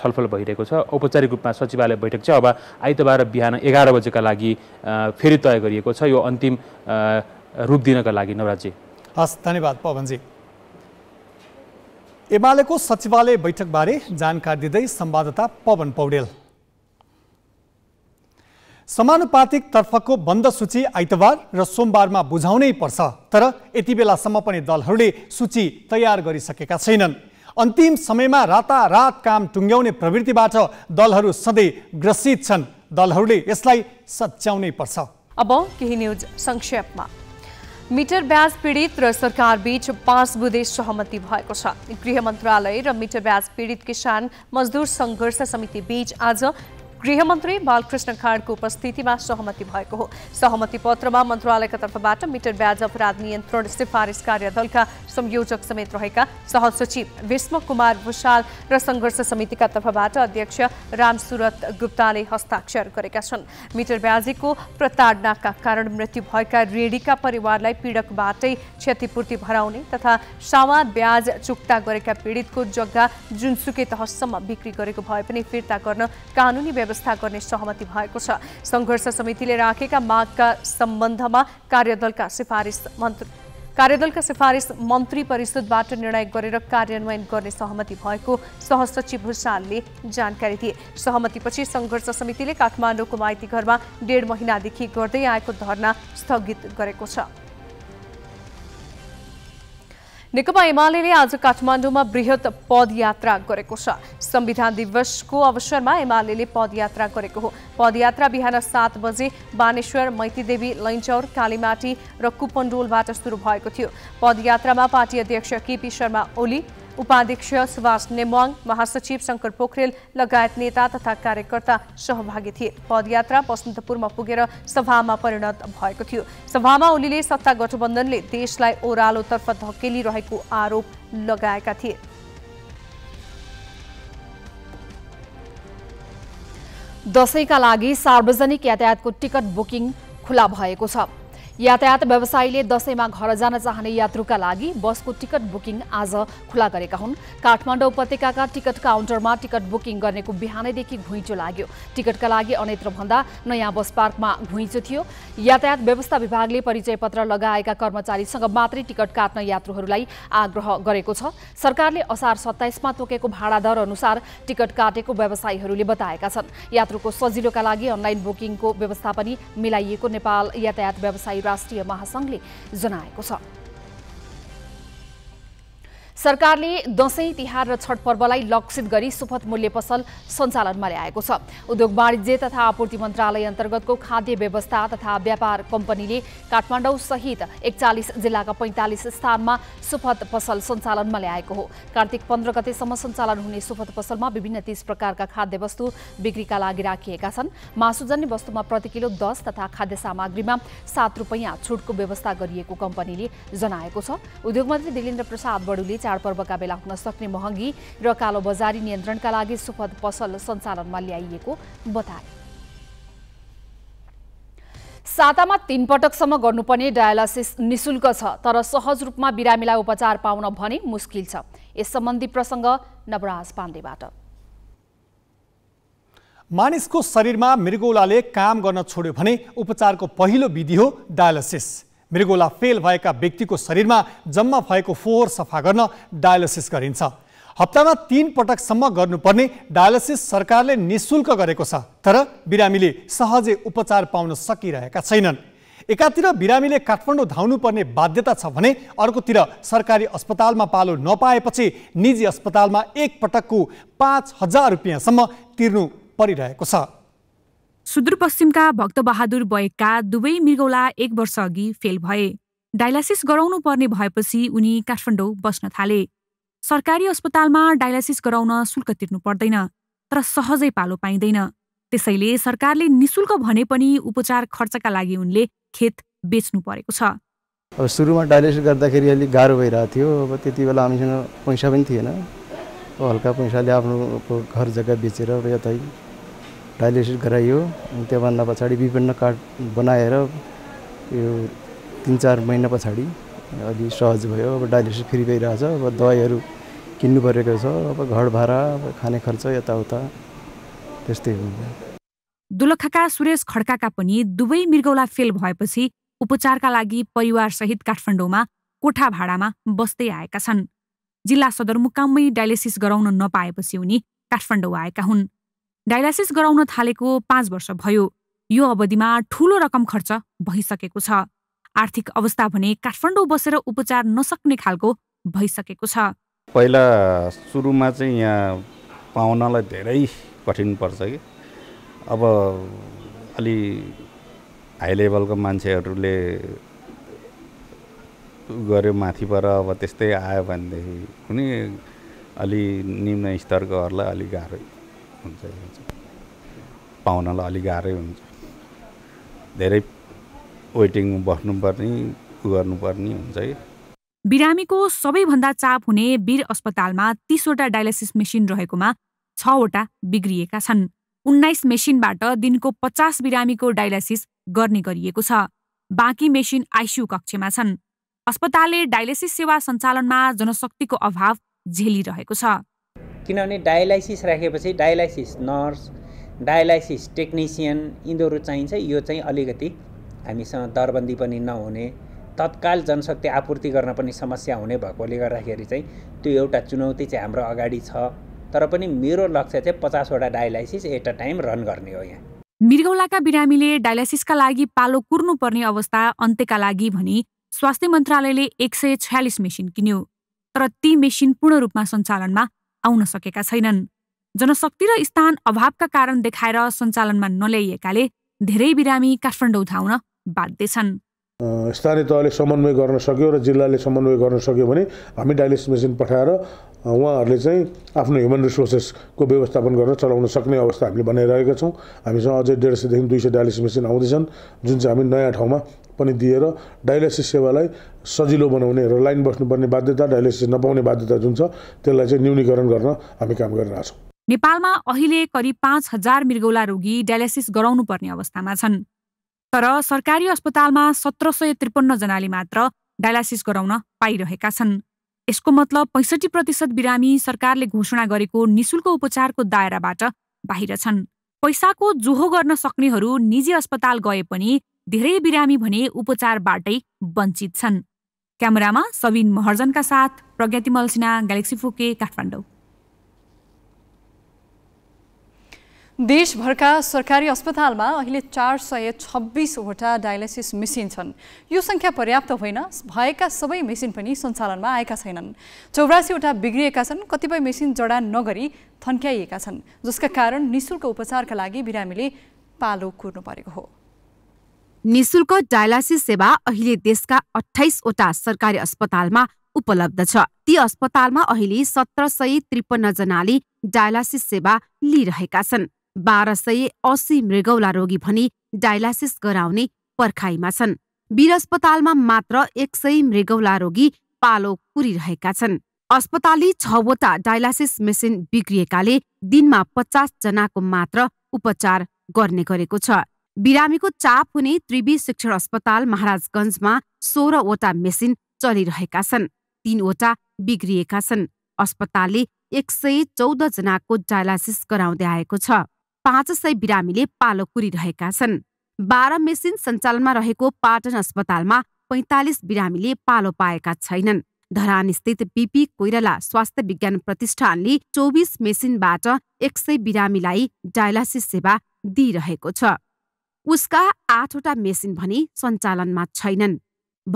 छलफल भइरहेको छ औपचारिक रूपमा सचिवालय बैठक चाहिँ अब आइतबार बिहान एघार बजेका लागि फेरि तय गरिएको छ यो अन्तिम रूप दिनका लागि नवराजी हस् धन्यवाद पवनजी एमालेको सचिवालय बैठकबारे जानकारी दिँदै संवाददाता पवन पौडेल समानुपातिक तर्फको बन्द सूची आइतबार र सोमबारमा बुझाउनै पर्छ तर यति बेलासम्म पनि दलहरूले सूची तयार गरिसकेका छैनन् अन्तिम समयमा रातारात काम टुङ्ग्याउने प्रवृत्तिबाट दलहरू सधैँ ग्रसित छन् दलहरूले यसलाई सच्याउनै पर्छ अब केही न्युज संक्षेपमा मिटर ब्याज पीडित र बीच पाँच बुधे सहमति भएको छ गृह मन्त्रालय र मिटर ब्याज पीडित किसान मजदुर सङ्घर्ष समिति बीच आज गृहमन्त्री बालकृष्ण खाँडको उपस्थितिमा सहमति भएको हो सहमति पत्रमा मन्त्रालयका तर्फबाट मिटर ब्याज अपराध नियन्त्रण सिफारिस कार्यदलका संयोजक समेत रहेका सहसचिव विष्म कुमार भूषाल र सङ्घर्ष समितिका तर्फबाट अध्यक्ष रामसुरत गुप्ताले हस्ताक्षर गरेका छन् मिटर ब्याजीको प्रताडनाका कारण मृत्यु भएका रेडीका परिवारलाई पीडकबाटै क्षतिपूर्ति भराउने तथा सावा ब्याज चुक्ता गरेका पीडितको जग्गा जुनसुकै तहसम्म बिक्री गरेको भए पनि फिर्ता गर्न कानुनी व्यवस्था गर्ने सहमति भएको छ सङ्घर्ष समितिले राखेका मागका सम्बन्धमा कार्यदलका सिफारिस मन्त्री कार्यदलका सिफारिस मन्त्री परिषदबाट निर्णय गरेर कार्यान्वयन गर्ने सहमति भएको सहसचिव भूषालले जानकारी दिए सहमतिपछि सङ्घर्ष समितिले काठमाडौँको माइतीघरमा डेढ महिनादेखि गर्दै आएको धरना स्थगित गरेको छ नेकपा एमाले आज काठमाडौँमा वृहत पदयात्रा गरेको छ संविधान दिवसको अवसरमा एमाले पदयात्रा गरेको हो पदयात्रा बिहान सात बजे बानेश्वर मैतीदेवी लैन्चौर कालीमाटी र कुपन्डोलबाट सुरु भएको थियो पदयात्रामा पार्टी अध्यक्ष केपी शर्मा ओली उपाध्यक्ष सुभाष नेमवाङ महासचिव शङ्कर पोखरेल लगायत नेता तथा कार्यकर्ता सहभागी थिए पदयात्रा बसन्तपुरमा पुगेर सभामा परिणत भएको थियो सभामा ओलीले सत्ता गठबन्धनले देशलाई ओह्रालोतर्फ धकेलिरहेको आरोप लगाएका थिए दसैँका लागि सार्वजनिक यातायातको टिकट बुकिङ खुला भएको छ यातायात व्यवसायीले दसैँमा घर जान चाहने यात्रुका लागि बसको टिकट बुकिङ आज खुला गरेका हुन् काठमाडौँ उपत्यकाका टिकट काउन्टरमा टिकट बुकिङ गर्नेको बिहानैदेखि घुइँचो लाग्यो टिकटका लागि अनेत्र भन्दा नयाँ बस पार्कमा घुइँचो थियो यातायात व्यवस्था विभागले परिचय पत्र लगाएका कर्मचारीसँग मात्रै टिकट काट्न यात्रुहरूलाई आग्रह गरेको छ सरकारले असार सत्ताइसमा तोकेको भाडा दर अनुसार टिकट काटेको व्यवसायीहरूले बताएका छन् यात्रुको सजिलोका लागि अनलाइन बुकिङको व्यवस्था पनि मिलाइएको नेपाल यातायात व्यवसायी राष्ट्रिय महासङ्घले जनाएको छ सरकारले दसैँ तिहार र छठ पर्वलाई लक्षित गरी सुपथ मूल्य पसल सञ्चालनमा ल्याएको छ उद्योग वाणिज्य तथा आपूर्ति मन्त्रालय अन्तर्गतको खाद्य व्यवस्था तथा व्यापार कम्पनीले काठमाडौँ सहित एकचालिस जिल्लाका पैँतालिस स्थानमा सुपथ पसल सञ्चालनमा ल्याएको हो कार्तिक पन्ध्र गतेसम्म सञ्चालन हुने सुपथ पसलमा विभिन्न तीस प्रकारका खाद्य वस्तु बिक्रीका लागि राखिएका छन् मासुजन्य वस्तुमा प्रति किलो दस तथा खाद्य सामग्रीमा सात रुपियाँ छुटको व्यवस्था गरिएको कम्पनीले जनाएको छ उद्योग मन्त्री दिलेन्द्र प्रसाद बडुले चाडपर्वका बेला हुन सक्ने महँगी र कालो बजारी नियन्त्रणका लागि सुपथ पसल सञ्चालनमा ल्याइएको बताए सातामा तीन पटकसम्म गर्नुपर्ने डायलासिस निशुल्क छ तर सहज रूपमा बिरामीलाई उपचार पाउन भने मुस्किल छ यस सम्बन्धी प्रसङ्ग नवराज पाण्डेबाट मानिसको शरीरमा मृगौलाले काम गर्न छोड्यो भने उपचारको पहिलो विधि हो डायलासिस मृगोला फेल भएका व्यक्तिको शरीरमा जम्मा भएको फोहोर सफा गर्न डायलसिस गरिन्छ हप्तामा तीन पटकसम्म गर्नुपर्ने डायलिसिस सरकारले निशुल्क गरेको छ तर बिरामीले सहजै उपचार पाउन सकिरहेका छैनन् एकातिर बिरामीले काठमाडौँ धाउनुपर्ने बाध्यता छ भने अर्कोतिर सरकारी अस्पतालमा पालो नपाएपछि निजी अस्पतालमा एक पटकको पाँच हजार रुपियाँसम्म तिर्नु परिरहेको छ सुदूरपश्चिमका भक्तबहादुर बयकका दुवै मृगौला एक वर्षअघि फेल भए डायलासिस गराउनु पर्ने भएपछि उनी काठमाडौँ बस्न थाले सरकारी अस्पतालमा डायलासिस गराउन शुल्क तिर्नु पर्दैन तर सहजै पालो पाइँदैन त्यसैले सरकारले निशुल्क भने पनि उपचार खर्चका लागि उनले खेत बेच्नु परेको छ अब सुरुमा डायलिसिस गर्दाखेरि अलिक गाह्रो भइरहेको थियो अब त्यति बेला हामीसँग पैसा पनि थिएन हल्का पैसाले आफ्नो घर जग्गा बेचेर यतै डायलिसिस गराइयो अनि त्योभन्दा पछाडि विभिन्न कार्ड बनाएर यो तिन चार महिना पछाडि अलि सहज भयो अब डायलिसिस फ्री भइरहेछ अब दबाईहरू किन्नु परेको छ अब घर भाडा अब खाने खर्च यताउता त्यस्तै हो दुलखाका सुरेश खड्काका पनि दुवै मृगौला फेल भएपछि उपचारका लागि परिवारसहित काठमाडौँमा कोठा भाडामा बस्दै आएका छन् जिल्ला सदरमुकाममै डायलिसिस गराउन नपाएपछि उनी काठमाडौँ आएका हुन् डायलासिस गराउन थालेको पाँच वर्ष भयो यो अवधिमा ठूलो रकम खर्च भइसकेको छ आर्थिक अवस्था भने काठमाडौँ बसेर उपचार नसक्ने खालको भइसकेको छ पहिला सुरुमा चाहिँ यहाँ पाउनलाई धेरै कठिन पर्छ कि अब अलि हाई लेभलको मान्छेहरूले गऱ्यो माथिबाट अब त्यस्तै आयो भनेदेखि कुनै अलि निम्न स्तरकोहरूलाई अलिक गाह्रो हुन्छ पाउनलाई अलिक गाह्रै हुन्छ धेरै वेटिङ बस्नुपर्ने उ गर्नुपर्ने हुन्छ कि बिरामीको सबैभन्दा चाप हुने वीर अस्पतालमा तिसवटा डायलिसिस मेसिन रहेकोमा छवटा बिग्रिएका छन् उन्नाइस मेसिनबाट दिनको पचास बिरामीको डायलिसिस गर्ने गरिएको छ बाँकी मेसिन आइसियु कक्षमा छन् अस्पतालले डायलिसिस सेवा सञ्चालनमा जनशक्तिको अभाव झेलिरहेको छ किनभने डायलाइसिस राखेपछि डायलाइसिस नर्स डायलाइसिस टेक्निसियन यिनीहरू चाहिन्छ यो चाहिँ अलिकति हामीसँग दरबन्दी पनि नहुने तत्काल जनशक्ति आपूर्ति गर्न पनि समस्या हुने भएकोले गर्दाखेरि चाहिँ त्यो एउटा चुनौती चाहिँ हाम्रो अगाडि छ तर पनि मेरो लक्ष्य चाहिँ पचासवटा dialysis at a time run गर्ने हो यहाँ मृगौलाका बिरामीले डायलाइसिसका लागि पालो कुर्नुपर्ने अवस्था अन्त्यका लागि भनी स्वास्थ्य मन्त्रालयले एक सय छयालिस मेसिन किन्यो तर ती मेसिन पूर्ण रूपमा सञ्चालनमा आउन सकेका छैनन् जनशक्ति र स्थान अभावका कारण देखाएर सञ्चालनमा नल्याइएकाले धेरै बिरामी काठमाडौँ उठाउन बाध्य छन् स्थानीय तहले समन्वय गर्न सक्यो र जिल्लाले समन्वय गर्न सक्यो भने हामी डायलिसिस मेसिन पठाएर उहाँहरूले चाहिँ आफ्नो ह्युमन रिसोर्सेसको व्यवस्थापन गरेर चलाउन सक्ने अवस्था हामीले बनाइरहेका छौँ हामीसँग अझै डेढ सयदेखि दुई सय डायलिसिस मेसिन आउँदैछन् जुन चाहिँ हामी नयाँ ठाउँमा पनि दिएर डायलिसिस सेवालाई सजिलो बनाउने र लाइन बस्नुपर्ने बाध्यता डायलिसिस नपाउने बाध्यता जुन छ त्यसलाई चाहिँ न्यूनीकरण गर्न हामी काम गरिरहेछौँ नेपालमा अहिले करिब पाँच हजार मृगौला रोगी डायलिसिस गराउनुपर्ने अवस्थामा छन् तर सरकारी अस्पतालमा सत्र सय त्रिपन्नजनाले मात्र डायलासिस गराउन पाइरहेका छन् यसको मतलब पैँसठी प्रतिशत बिरामी सरकारले घोषणा गरेको निशुल्क उपचारको दायराबाट बाहिर छन् पैसाको जोहो गर्न सक्नेहरू निजी अस्पताल गए पनि धेरै बिरामी भने उपचारबाटै वञ्चित छन् क्यामेरामा सविन महर्जनका साथ प्रज्ञा मल्सिना ग्यालेक्सी फुके काठमाडौँ देशभरका सरकारी अस्पतालमा अहिले चार सय छब्बिसवटा डायलिसिस मेसिन छन् यो सङ्ख्या पर्याप्त होइन भएका सबै मेसिन पनि सञ्चालनमा आएका छैनन् चौरासीवटा बिग्रिएका छन् कतिपय मेसिन जडान नगरी थन्क्याइएका छन् जसका कारण निशुल्क उपचारका लागि बिरामीले पालो कुर्नु परेको हो निशुल्क डायलासिस सेवा अहिले देशका अठाइसवटा सरकारी अस्पतालमा उपलब्ध छ ती अस्पतालमा अहिले सत्र सय त्रिपन्न जनाले डायलासिस सेवा लिइरहेका छन् बाह्र सय अस्सी मृगौला रोगी भनी डायलासिस गराउने पर्खाइमा छन् वीर अस्पतालमा मात्र एक सय मृगौला रोगी पालो पुरिरहेका छन् अस्पतालले छवटा डायलासिस मेसिन बिग्रिएकाले दिनमा जनाको मात्र उपचार गर्ने गरेको छ बिरामीको चाप हुने त्रिवी शिक्षण अस्पताल महाराजगञ्जमा सोह्रवटा मेसिन चलिरहेका छन् तीनवटा बिग्रिएका छन् अस्पतालले एक सय चौधजनाको डायलासिस गराउँदै आएको छ पाँच सय बिरामीले पालो कुरिरहेका छन् बाह्र मेसिन सञ्चालनमा रहेको पाटन अस्पतालमा पैँतालिस बिरामीले पालो पाएका छैनन् धरानस्थित बिपी कोइराला स्वास्थ्य विज्ञान प्रतिष्ठानले चौबिस मेसिनबाट एक सय बिरामीलाई डायलासिस सेवा दिइरहेको छ उसका आठवटा मेसिन भने सञ्चालनमा छैनन्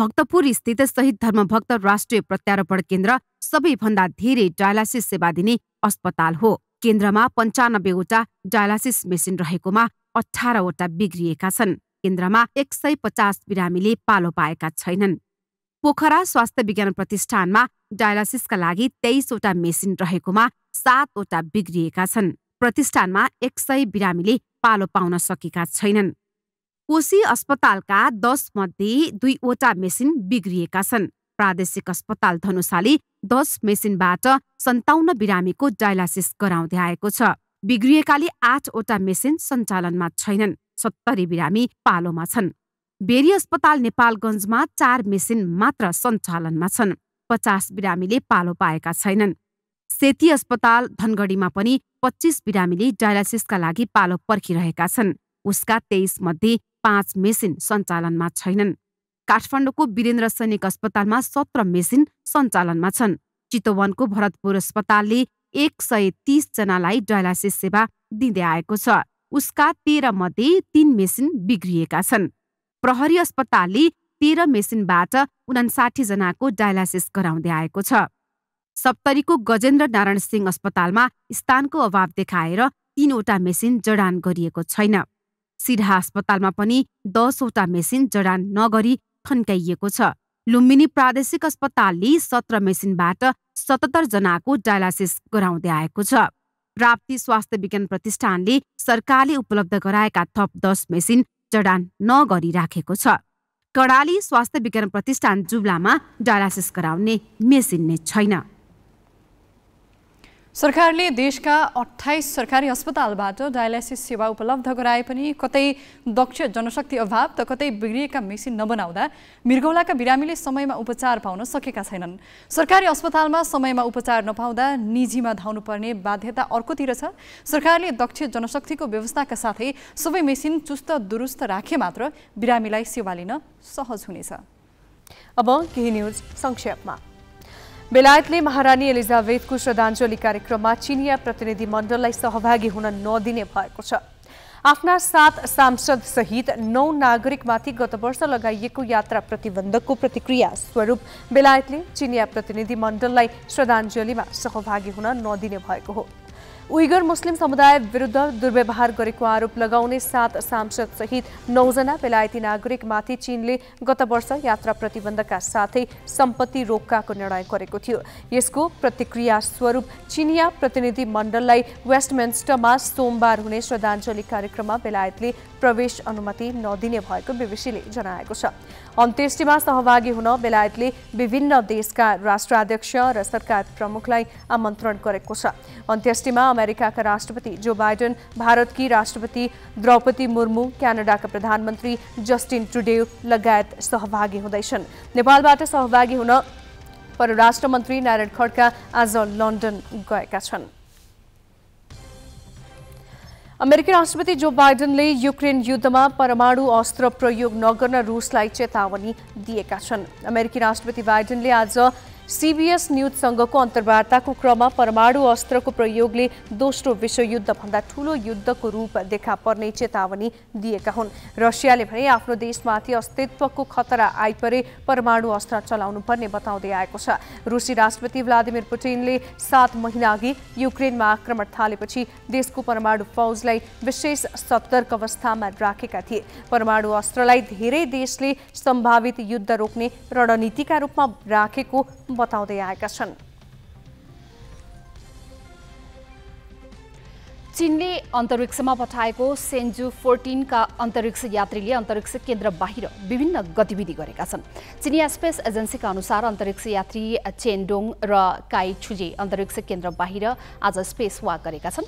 भक्तपुर स्थित शहीद धर्मभक्त राष्ट्रिय प्रत्यारोपण केन्द्र सबैभन्दा धेरै डायलासिस सेवा दिने अस्पताल हो केन्द्रमा पन्चानब्बेवटा डायलासिस मेसिन रहेकोमा अठारवटा बिग्रिएका छन् केन्द्रमा एक सय पचास बिरामीले पालो पाएका छैनन् पोखरा स्वास्थ्य विज्ञान प्रतिष्ठानमा डायलासिसका लागि तेइसवटा मेसिन रहेकोमा सातवटा बिग्रिएका छन् प्रतिष्ठानमा एक सय बिरामीले पालो पाउन सकेका छैनन् कोशी अस्पतालका दस मध्ये दुईवटा मेसिन बिग्रिएका छन् प्रादेशिक अस्पताल धनुषाली दस मेसिनबाट सन्ताउन्न बिरामीको डायलासिस गराउँदै आएको छ बिग्रिएकाले आठवटा मेसिन सञ्चालनमा छैनन् सत्तरी बिरामी पालोमा छन् बेरी अस्पताल नेपालगञ्जमा चार मेसिन मात्र सञ्चालनमा छन् पचास बिरामीले पालो पाएका छैनन् सेती अस्पताल धनगढीमा पनि पच्चिस बिरामीले डायलासिसका लागि पालो पर्खिरहेका छन् उसका तेइस मध्ये पाँच मेसिन सञ्चालनमा छैनन् काठमाडौँको वीरेन्द्र सैनिक अस्पतालमा सत्र मेसिन सञ्चालनमा छन् चितवनको भरतपुर अस्पतालले एक सय तिसजनालाई डायलासिस सेवा दिँदै आएको छ उसका तेह्र मध्ये तीन मेसिन बिग्रिएका छन् प्रहरी अस्पतालले तेह्र मेसिनबाट उनासाठीजनाको डायलासिस गराउँदै आएको छ सप्तरीको गजेन्द्र नारायण सिंह अस्पतालमा स्थानको अभाव देखाएर तीनवटा मेसिन जडान गरिएको छैन सिरहा अस्पतालमा पनि दसवटा मेसिन जडान नगरी खन्काइएको छ लुम्बिनी प्रादेशिक अस्पतालले सत्र मेसिनबाट सतहत्तर जनाको डायलासिस गराउँदै आएको छ प्राप्ति स्वास्थ्य विज्ञान प्रतिष्ठानले सरकारले उपलब्ध गराएका थप दस मेसिन जडान नगरिराखेको छ कडाली स्वास्थ्य विज्ञान प्रतिष्ठान जुब्लामा डायलासिस गराउने मेसिन नै छैन सरकारले देशका अठाइस सरकारी अस्पतालबाट डायलाइसिस सेवा उपलब्ध गराए पनि कतै दक्ष जनशक्ति अभाव त कतै बिग्रिएका मेसिन नबनाउँदा मृगौलाका बिरामीले समयमा उपचार पाउन सकेका छैनन् सरकारी अस्पतालमा समयमा उपचार नपाउँदा निजीमा धाउनुपर्ने बाध्यता अर्कोतिर छ सरकारले दक्ष जनशक्तिको व्यवस्थाका साथै सबै मेसिन चुस्त दुरुस्त राखे मात्र बिरामीलाई सेवा लिन सहज हुनेछ अब केही न्युज संक्षेपमा बेलायतले महारानी एलिजाबेथको श्रद्धाञ्जली कार्यक्रममा चिनिया प्रतिनिधिमण्डललाई सहभागी हुन नदिने भएको छ आफ्ना सात सांसदसहित नौ नागरिकमाथि गत वर्ष लगाइएको यात्रा प्रतिबन्धको प्रतिक्रिया स्वरूप बेलायतले चिनिया प्रतिनिधि मण्डललाई श्रद्धाञ्जलीमा सहभागी हुन नदिने भएको हो उइगर मुस्लिम समुदाय विरुद्ध दुर्व्यवहार गरेको आरोप लगाउने सात सांसद सांसदसहित नौजना बेलायती नागरिकमाथि चीनले गत वर्ष यात्रा प्रतिबन्धका साथै सम्पत्ति रोक्काको निर्णय गरेको थियो यसको प्रतिक्रिया स्वरूप चिनिया प्रतिनिधि मण्डललाई वेस्टमेन्स्टरमा सोमबार हुने श्रद्धाञ्जली कार्यक्रममा बेलायतले प्रवेश अनुमति नदिने भएको बिबिसीले जनाएको छ अन्त्येष्टिमा सहभागी हुन बेलायतले विभिन्न देशका राष्ट्राध्यक्ष र सरकार प्रमुखलाई आमन्त्रण गरेको छ अन्त्येष्टिमा अमेरिकाका राष्ट्रपति जो बाइडेन भारतकी राष्ट्रपति द्रौपदी मुर्मू क्यानाडाका प्रधानमन्त्री जस्टिन ट्रुडे लगायत सहभागी हुँदैछन् नेपालबाट सहभागी हुन परराष्ट्र मन्त्री नारायण खड्का आज लन्डन गएका छन् अमेरिकी राष्ट्रपति जो बाइडन ने युक्रेन युद्ध में परमाणु अस्त्र प्रयोग नगर्न रूस चेतावनी दिया अमेरिकी राष्ट्रपति बाइडेन ने आज सिबिएस न्युजसँगको अन्तर्वार्ताको क्रममा परमाणु अस्त्रको प्रयोगले दोस्रो विश्वयुद्धभन्दा ठूलो युद्धको रूप देखा पर्ने चेतावनी दिएका हुन् रसियाले भने आफ्नो देशमाथि अस्तित्वको खतरा आइपरे परमाणु अस्त्र चलाउनुपर्ने बताउँदै आएको छ रुसी राष्ट्रपति भ्लादिमिर पुटिनले सात महिना अघि युक्रेनमा आक्रमण थालेपछि देशको परमाणु फौजलाई विशेष सतर्क अवस्थामा राखेका थिए परमाणु अस्त्रलाई धेरै देशले सम्भावित युद्ध रोक्ने रणनीतिका रूपमा राखेको बताउँदै आएका छन् चीनले अन्तरिक्षमा पठाएको सेन्जु फोर्टिनका अन्तरिक्ष यात्रीले अन्तरिक्ष केन्द्र बाहिर विभिन्न गतिविधि गरेका छन् चिनिया स्पेस एजेन्सीका अनुसार अन्तरिक्ष यात्री चेनडोङ र काई छुजे अन्तरिक्ष केन्द्र बाहिर आज स्पेस वाक गरेका छन्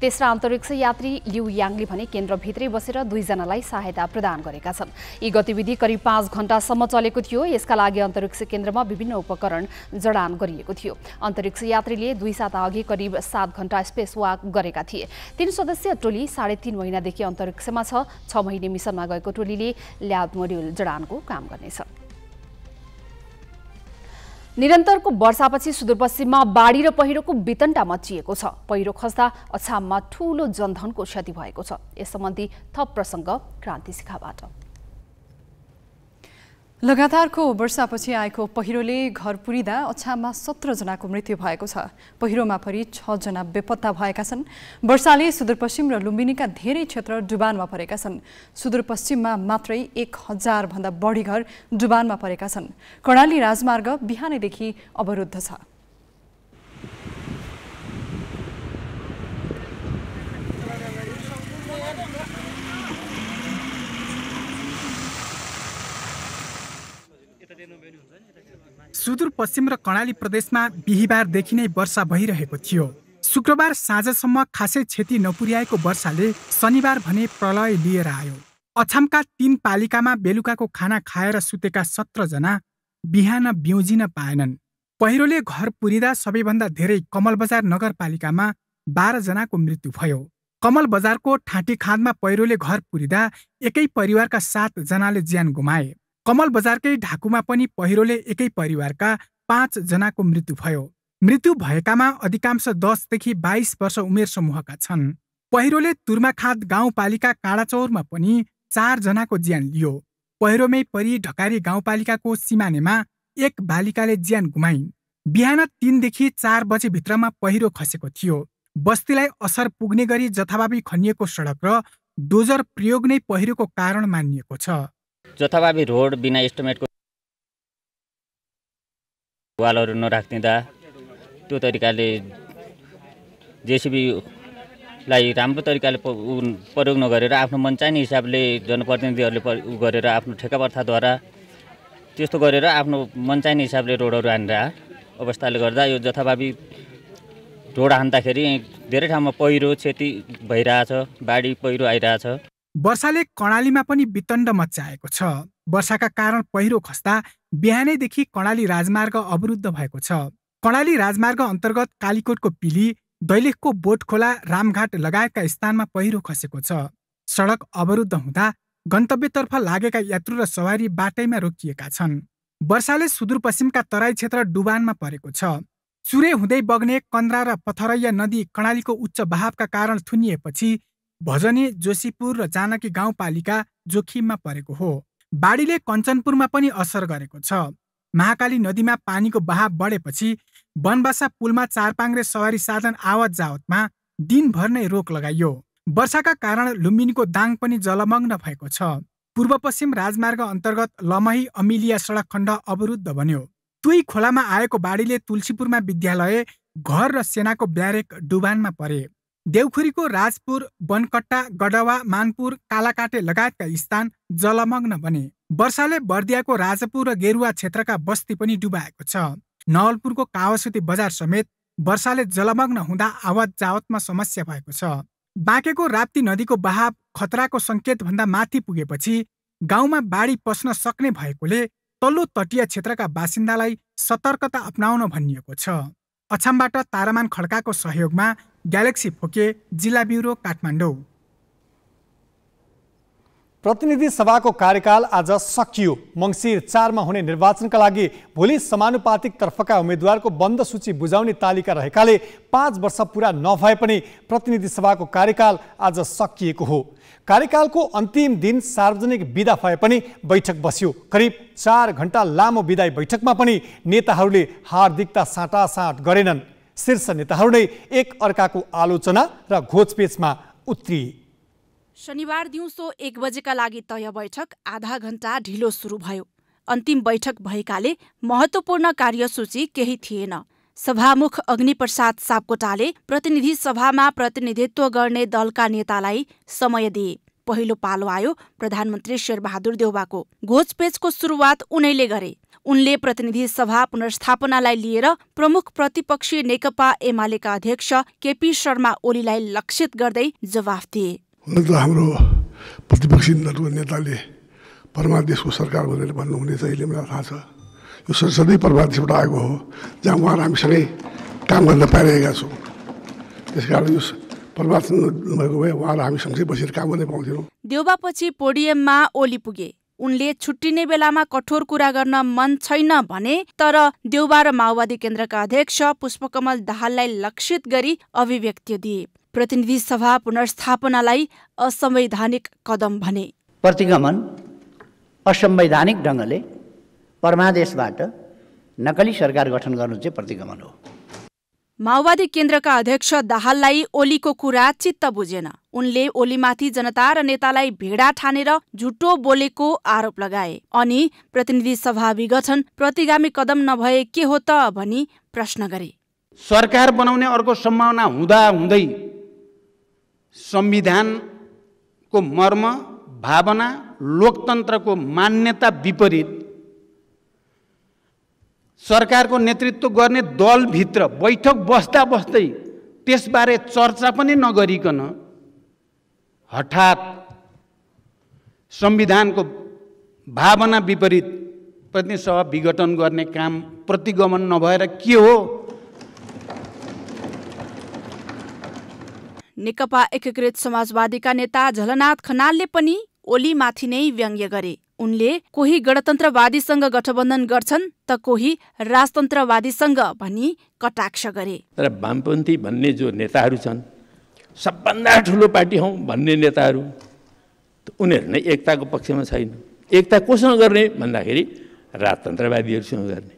तेस्रा अन्तरिक्ष यात्री लिउ याङले भने केन्द्रभित्रै बसेर दुईजनालाई सहायता प्रदान गरेका छन् यी गतिविधि करिब पाँच घण्टासम्म चलेको थियो यसका लागि अन्तरिक्ष केन्द्रमा विभिन्न उपकरण जडान गरिएको थियो अन्तरिक्ष यात्रीले दुई साता अघि करिब सात घण्टा स्पेस वाक गरेका थिए तीन सदस्यीय टोली साढे तिन महिनादेखि अन्तरिक्षमा छ छ महिने मिसनमा गएको टोलीले ल्याब मोड्युल जडानको काम गर्नेछ निरन्तरको वर्षापछि सुदूरपश्चिममा बाढी र पहिरोको वितन्टा मचिएको छ पहिरो खस्दा अछाममा ठूलो जनधनको क्षति भएको छ यस सम्बन्धी थप प्रसङ्ग क्रान्ति शिखाबाट लगातारको वर्षापछि आएको पहिरोले घर पुरिँदा अछाममा सत्रजनाको मृत्यु भएको छ पहिरोमा परि छजना बेपत्ता भएका छन् वर्षाले सुदूरपश्चिम र लुम्बिनीका धेरै क्षेत्र डुबानमा परेका छन् सुदूरपश्चिममा मात्रै एक हजारभन्दा बढी घर डुबानमा परेका छन् कर्णाली राजमार्ग बिहानैदेखि अवरुद्ध छ सुदूरपश्चिम र कर्णाली प्रदेशमा बिहिबारदेखि नै वर्षा भइरहेको थियो शुक्रबार साँझसम्म खासै क्षति नपुर्याएको वर्षाले शनिबार भने प्रलय लिएर आयो अछामका तीन पालिकामा बेलुकाको खाना खाएर सुतेका सत्रजना बिहान बिउजिन पाएनन् पहिरोले घर पुरिँदा सबैभन्दा धेरै कमलबजार बजार नगरपालिकामा बाह्रजनाको मृत्यु भयो कमल बजारको ठाँटी खाँदमा पहिरोले घर पुरिँदा एकै परिवारका सातजनाले ज्यान गुमाए कमल बजारकै ढाकुमा पनि पहिरोले एकै परिवारका पाँचजनाको मृत्यु भयो मृत्यु भएकामा अधिकांश दसदेखि बाइस वर्ष उमेर समूहका छन् पहिरोले तुर्माखात गाउँपालिका काँडाचौरमा पनि चारजनाको ज्यान लियो पहिरोमै परि ढकारी गाउँपालिकाको सिमानेमा एक बालिकाले ज्यान गुमाइन् बिहान तिनदेखि चार बजे भित्रमा पहिरो खसेको थियो बस्तीलाई असर पुग्ने गरी जथाभावी खनिएको सडक र डोजर प्रयोग नै पहिरोको कारण मानिएको छ जथाभावी रोड बिना इस्टिमेटको वालहरू नराखिदिँदा त्यो तरिकाले जेसिबीलाई राम्रो तरिकाले प्रयोग नगरेर आफ्नो मन चाहिने हिसाबले जनप्रतिनिधिहरूले गरेर आफ्नो ठेका द्वारा त्यस्तो गरेर आफ्नो मन चाहिने हिसाबले रोडहरू हानेर अवस्थाले गर्दा यो जथाभावी रोड हान्दाखेरि धेरै ठाउँमा पहिरो क्षति भइरहेछ बाढी पहिरो आइरहेछ वर्षाले कर्णालीमा पनि वितण्ड मच्चाएको छ वर्षाका कारण पहिरो खस्दा बिहानैदेखि कर्णाली राजमार्ग अवरुद्ध भएको छ कर्णाली राजमार्ग अन्तर्गत कालीकोटको पिली दैलेखको बोटखोला रामघाट लगायतका स्थानमा पहिरो खसेको छ सडक अवरुद्ध हुँदा गन्तव्यतर्फ लागेका यात्रु र सवारी बाटैमा रोकिएका छन् वर्षाले सुदूरपश्चिमका तराई क्षेत्र डुबानमा परेको छ चुरे हुँदै बग्ने कन्द्रा र पथरैया नदी कर्णालीको उच्च बहावका कारण थुनिएपछि भजनी जोशीपुर र जानकी गाउँपालिका जोखिममा परेको हो बाढीले कञ्चनपुरमा पनि असर गरेको छ महाकाली नदीमा पानीको बहाव बढेपछि वनबासा पुलमा चारपाङ्रे सवारी साधन आवत जावतमा दिनभर नै रोक लगाइयो वर्षाका कारण लुम्बिनीको दाङ पनि जलमग्न भएको छ पूर्व पश्चिम राजमार्ग अन्तर्गत लमही अमिलिया सडक खण्ड अवरुद्ध बन्यो तुई खोलामा आएको बाढीले तुलसीपुरमा विद्यालय घर र सेनाको ब्यारेक डुबानमा परे देउखुरीको राजपुर बनकट्टा गडवा मानपुर कालाकाटे लगायतका स्थान जलमग्न बने वर्षाले बर्दियाको राजपुर र गेरुवा क्षेत्रका बस्ती पनि डुबाएको छ नवलपुरको कावासुती बजार समेत वर्षाले जलमग्न हुँदा आवत जावतमा समस्या भएको छ बाँकेको राप्ती नदीको बहाव खतराको सङ्केतभन्दा माथि पुगेपछि गाउँमा बाढी पस्न सक्ने भएकोले तल्लो तटीय क्षेत्रका बासिन्दालाई सतर्कता अप्नाउन भनिएको छ अछामबाट तारामान खड्काको सहयोगमा ग्यालेक्सी फोके जिल्ला ब्युरो काठमाडौँ प्रतिनिधि सभाको कार्यकाल आज सकियो मङ्सिर चारमा हुने निर्वाचनका लागि भोलि समानुपातिक तर्फका उम्मेद्वारको बन्द सूची बुझाउने तालिका रहेकाले पाँच वर्ष पुरा नभए पनि प्रतिनिधि सभाको कार्यकाल आज सकिएको हो कार्यकालको अन्तिम दिन सार्वजनिक विदा भए पनि बैठक बस्यो करिब चार घन्टा लामो विदाई बैठकमा पनि नेताहरूले हार्दिकता साटासाट गरेनन् शीर्ष नेताहरू नै एक अर्काको आलोचना र घोचपेचमा उत्रिए शनिबार दिउँसो एक बजेका लागि तय बैठक आधा घण्टा ढिलो सुरु भयो अन्तिम बैठक भएकाले महत्त्वपूर्ण कार्यसूची केही थिएन सभामुख अग्निप्रसाद सापकोटाले प्रतिनिधि सभामा प्रतिनिधित्व गर्ने दलका नेतालाई समय दिए पहिलो पालो आयो प्रधानमन्त्री शेरबहादुर देउवाको घोचपेचको सुरुवात उनैले गरे उनले प्रतिनिधि सभा पुनर्स्थापनालाई लिएर प्रमुख प्रतिपक्षी नेकपा एमालेका अध्यक्ष केपी शर्मा ओलीलाई लक्षित गर्दै जवाफ दिए हुन त हाम्रो प्रतिपक्षी दलको नेताले परमादेशको सरकार भनेर भन्नुहुनेछ अहिले मलाई थाहा छ यो संसदै परमादेशबाट आएको हो जहाँ उहाँहरू हामीसँगै काम गर्न पाइरहेका छौँ त्यस कारण यो परमादेश भएको भए उहाँहरू हामीसँगै बसेर काम गर्न पाउँथ्यौँ देउबापछि पोडियममा ओली पुगे उनले छुट्टिने बेलामा कठोर कुरा गर्न मन छैन भने तर देउबार माओवादी केन्द्रका अध्यक्ष पुष्पकमल दाहाललाई लक्षित गरी अभिव्यक्ति दिए प्रतिनिधि सभा पुनर्स्थापनालाई असंवैधानिक कदम भने प्रतिगमन असंवैधानिक ढङ्गले परमादेशबाट नकली सरकार गठन गर्नु चाहिँ प्रतिगमन हो माओवादी केन्द्रका अध्यक्ष दाहाललाई ओलीको कुरा चित्त बुझेन उनले ओलीमाथि जनता र नेतालाई भेडा ठानेर झुटो बोलेको आरोप लगाए अनि प्रतिनिधि सभा विघटन प्रतिगामी कदम नभए के हो त भनी प्रश्न गरे सरकार बनाउने अर्को सम्भावना हुँदा हुँदै संविधानको मर्म भावना लोकतन्त्रको मान्यता विपरीत सरकारको नेतृत्व गर्ने दलभित्र बैठक बस्दा बस्दै त्यसबारे चर्चा पनि नगरिकन हठात संविधानको भावना विपरीत सभा विघटन गर्ने काम प्रतिगमन नभएर के हो नेकपा एकीकृत समाजवादीका नेता झलनाथ खनालले पनि ओलीमाथि नै व्यङ्ग्य गरे उनले कोही गणतन्त्रवादीसँग गठबन्धन गर्छन् त कोही राजतन्त्रवादीसँग भनी कटाक्ष गरे तर वामपन्थी भन्ने जो नेताहरू छन् सबभन्दा ठुलो पार्टी हौ भन्ने नेताहरू उनीहरू नै एकताको पक्षमा छैन एकता कोसँग गर्ने भन्दाखेरि राजतन्त्रवादीहरूसँग गर्ने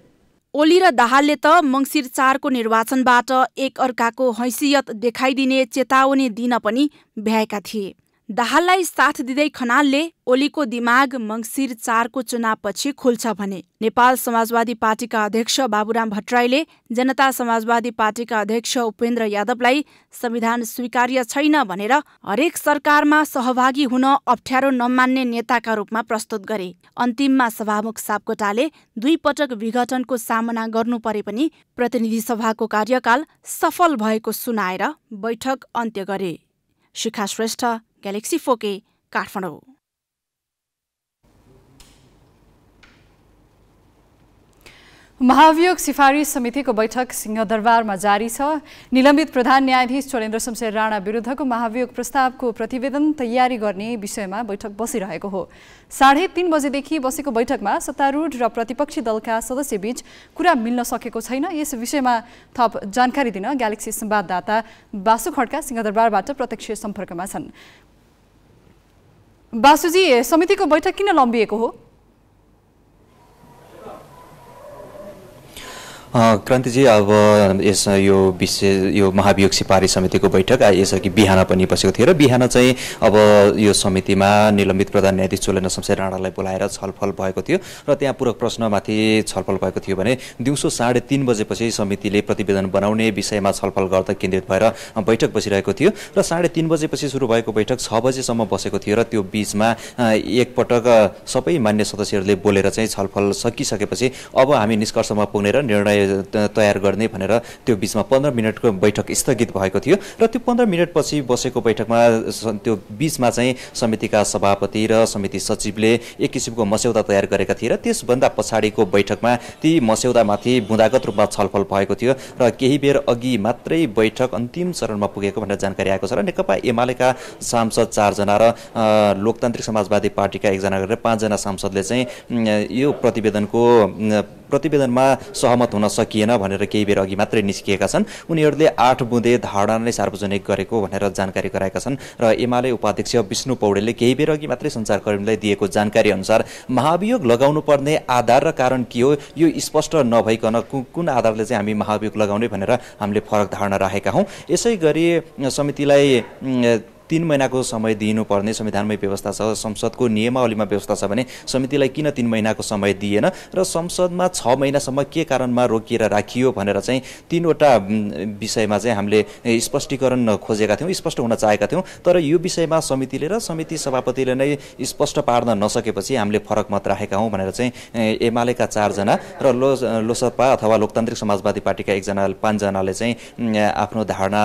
ओली र दाहालले त मङ्सिर चारको निर्वाचनबाट एक अर्काको हैसियत देखाइदिने चेतावनी दिन पनि भ्याएका थिए दाहाललाई साथ दिँदै खनालले ओलीको दिमाग मङ्सिर चारको चुनावपछि खुल्छ भने नेपाल समाजवादी पार्टीका अध्यक्ष बाबुराम भट्टराईले जनता समाजवादी पार्टीका अध्यक्ष उपेन्द्र यादवलाई संविधान स्वीकार्य छैन भनेर हरेक सरकारमा सहभागी हुन अप्ठ्यारो नमान्ने नेताका रूपमा प्रस्तुत गरे अन्तिममा सभामुख सापकोटाले दुई पटक विघटनको सामना गर्नु परे पनि प्रतिनिधि सभाको कार्यकाल सफल भएको सुनाएर बैठक अन्त्य गरे शिखा श्रेष्ठ ग्यालेक्सी फोके काठमाडौँ महाभियोग सिफारिस समितिको बैठक सिंहदरबारमा जारी छ निलम्बित प्रधान न्यायाधीश चोलेन्द्र शमशेर राणा विरुद्धको महाभियोग प्रस्तावको प्रतिवेदन तयारी गर्ने विषयमा बैठक बसिरहेको हो साढे तिन बजेदेखि बसेको बैठकमा सत्तारूढ र प्रतिपक्षी दलका सदस्यबीच कुरा मिल्न सकेको छैन यस विषयमा थप जानकारी दिन ग्यालेक्सी संवाददाता बासु खड्का सिंहदरबारबाट प्रत्यक्ष सम्पर्कमा छन् बासुजी समितिको बैठक किन लम्बिएको हो क्रान्तिजी अब यस यो विशेष यो महाभियोग सिफारिस समितिको बैठक यसअघि बिहान पनि बसेको थियो र बिहान चाहिँ अब यो समितिमा निलम्बित प्रधान न्यायाधीश चोलेन शमशेर राणालाई बोलाएर छलफल भएको थियो र त्यहाँ पूरक प्रश्नमाथि छलफल भएको थियो भने दिउँसो साढे तिन बजेपछि समितिले प्रतिवेदन बनाउने विषयमा छलफल गर्दा केन्द्रित भएर बैठक बसिरहेको थियो र साढे तिन बजेपछि सुरु भएको बैठक छ बजेसम्म बसेको थियो र त्यो बिचमा एकपटक सबै मान्य सदस्यहरूले बोलेर चाहिँ छलफल सकिसकेपछि अब हामी निष्कर्षमा पुग्ने र निर्णय आयो तयार गर्ने भनेर त्यो बिचमा पन्ध्र मिनटको बैठक स्थगित भएको थियो र त्यो पन्ध्र मिनटपछि बसेको बैठकमा त्यो बिचमा चाहिँ समितिका सभापति र समिति सचिवले एक किसिमको मस्यौदा तयार गरेका थिए र त्यसभन्दा पछाडिको बैठकमा ती मस्यौदामाथि बुँदागत रूपमा छलफल भएको थियो र केही बेर अघि मात्रै बैठक अन्तिम चरणमा पुगेको भनेर जानकारी आएको छ र नेकपा एमालेका सांसद चारजना र लोकतान्त्रिक समाजवादी पार्टीका एकजना गरेर पाँचजना सांसदले चाहिँ यो प्रतिवेदनको प्रतिवेदनमा सहमत हुन सकिएन भनेर केही बेर अघि मात्रै निस्किएका छन् उनीहरूले आठ बुँदे धारणा नै सार्वजनिक गरेको भनेर जानकारी गराएका छन् र एमाले उपाध्यक्ष विष्णु पौडेलले केही बेर अघि मात्रै सञ्चारकर्मीलाई दिएको जानकारी अनुसार महाभियोग लगाउनु पर्ने आधार र कारण के हो यो स्पष्ट नभइकन कुन आधारले चाहिँ हामी महाभियोग लगाउने भनेर हामीले फरक धारणा राखेका हौँ यसै गरी समितिलाई तिन महिनाको समय दिनुपर्ने संविधानमै व्यवस्था छ संसदको नियमावलीमा व्यवस्था छ भने समितिलाई किन तिन महिनाको समय दिएन र संसदमा छ महिनासम्म के कारणमा रोकिएर राखियो भनेर चाहिँ तिनवटा विषयमा चाहिँ हामीले स्पष्टीकरण खोजेका थियौँ स्पष्ट हुन चाहेका थियौँ तर यो विषयमा समितिले र समिति सभापतिले नै स्पष्ट पार्न नसकेपछि हामीले फरक मत राखेका हौँ भनेर चाहिँ एमालेका चारजना र लो लोसपा अथवा लोकतान्त्रिक समाजवादी पार्टीका एकजना पाँचजनाले चाहिँ आफ्नो धारणा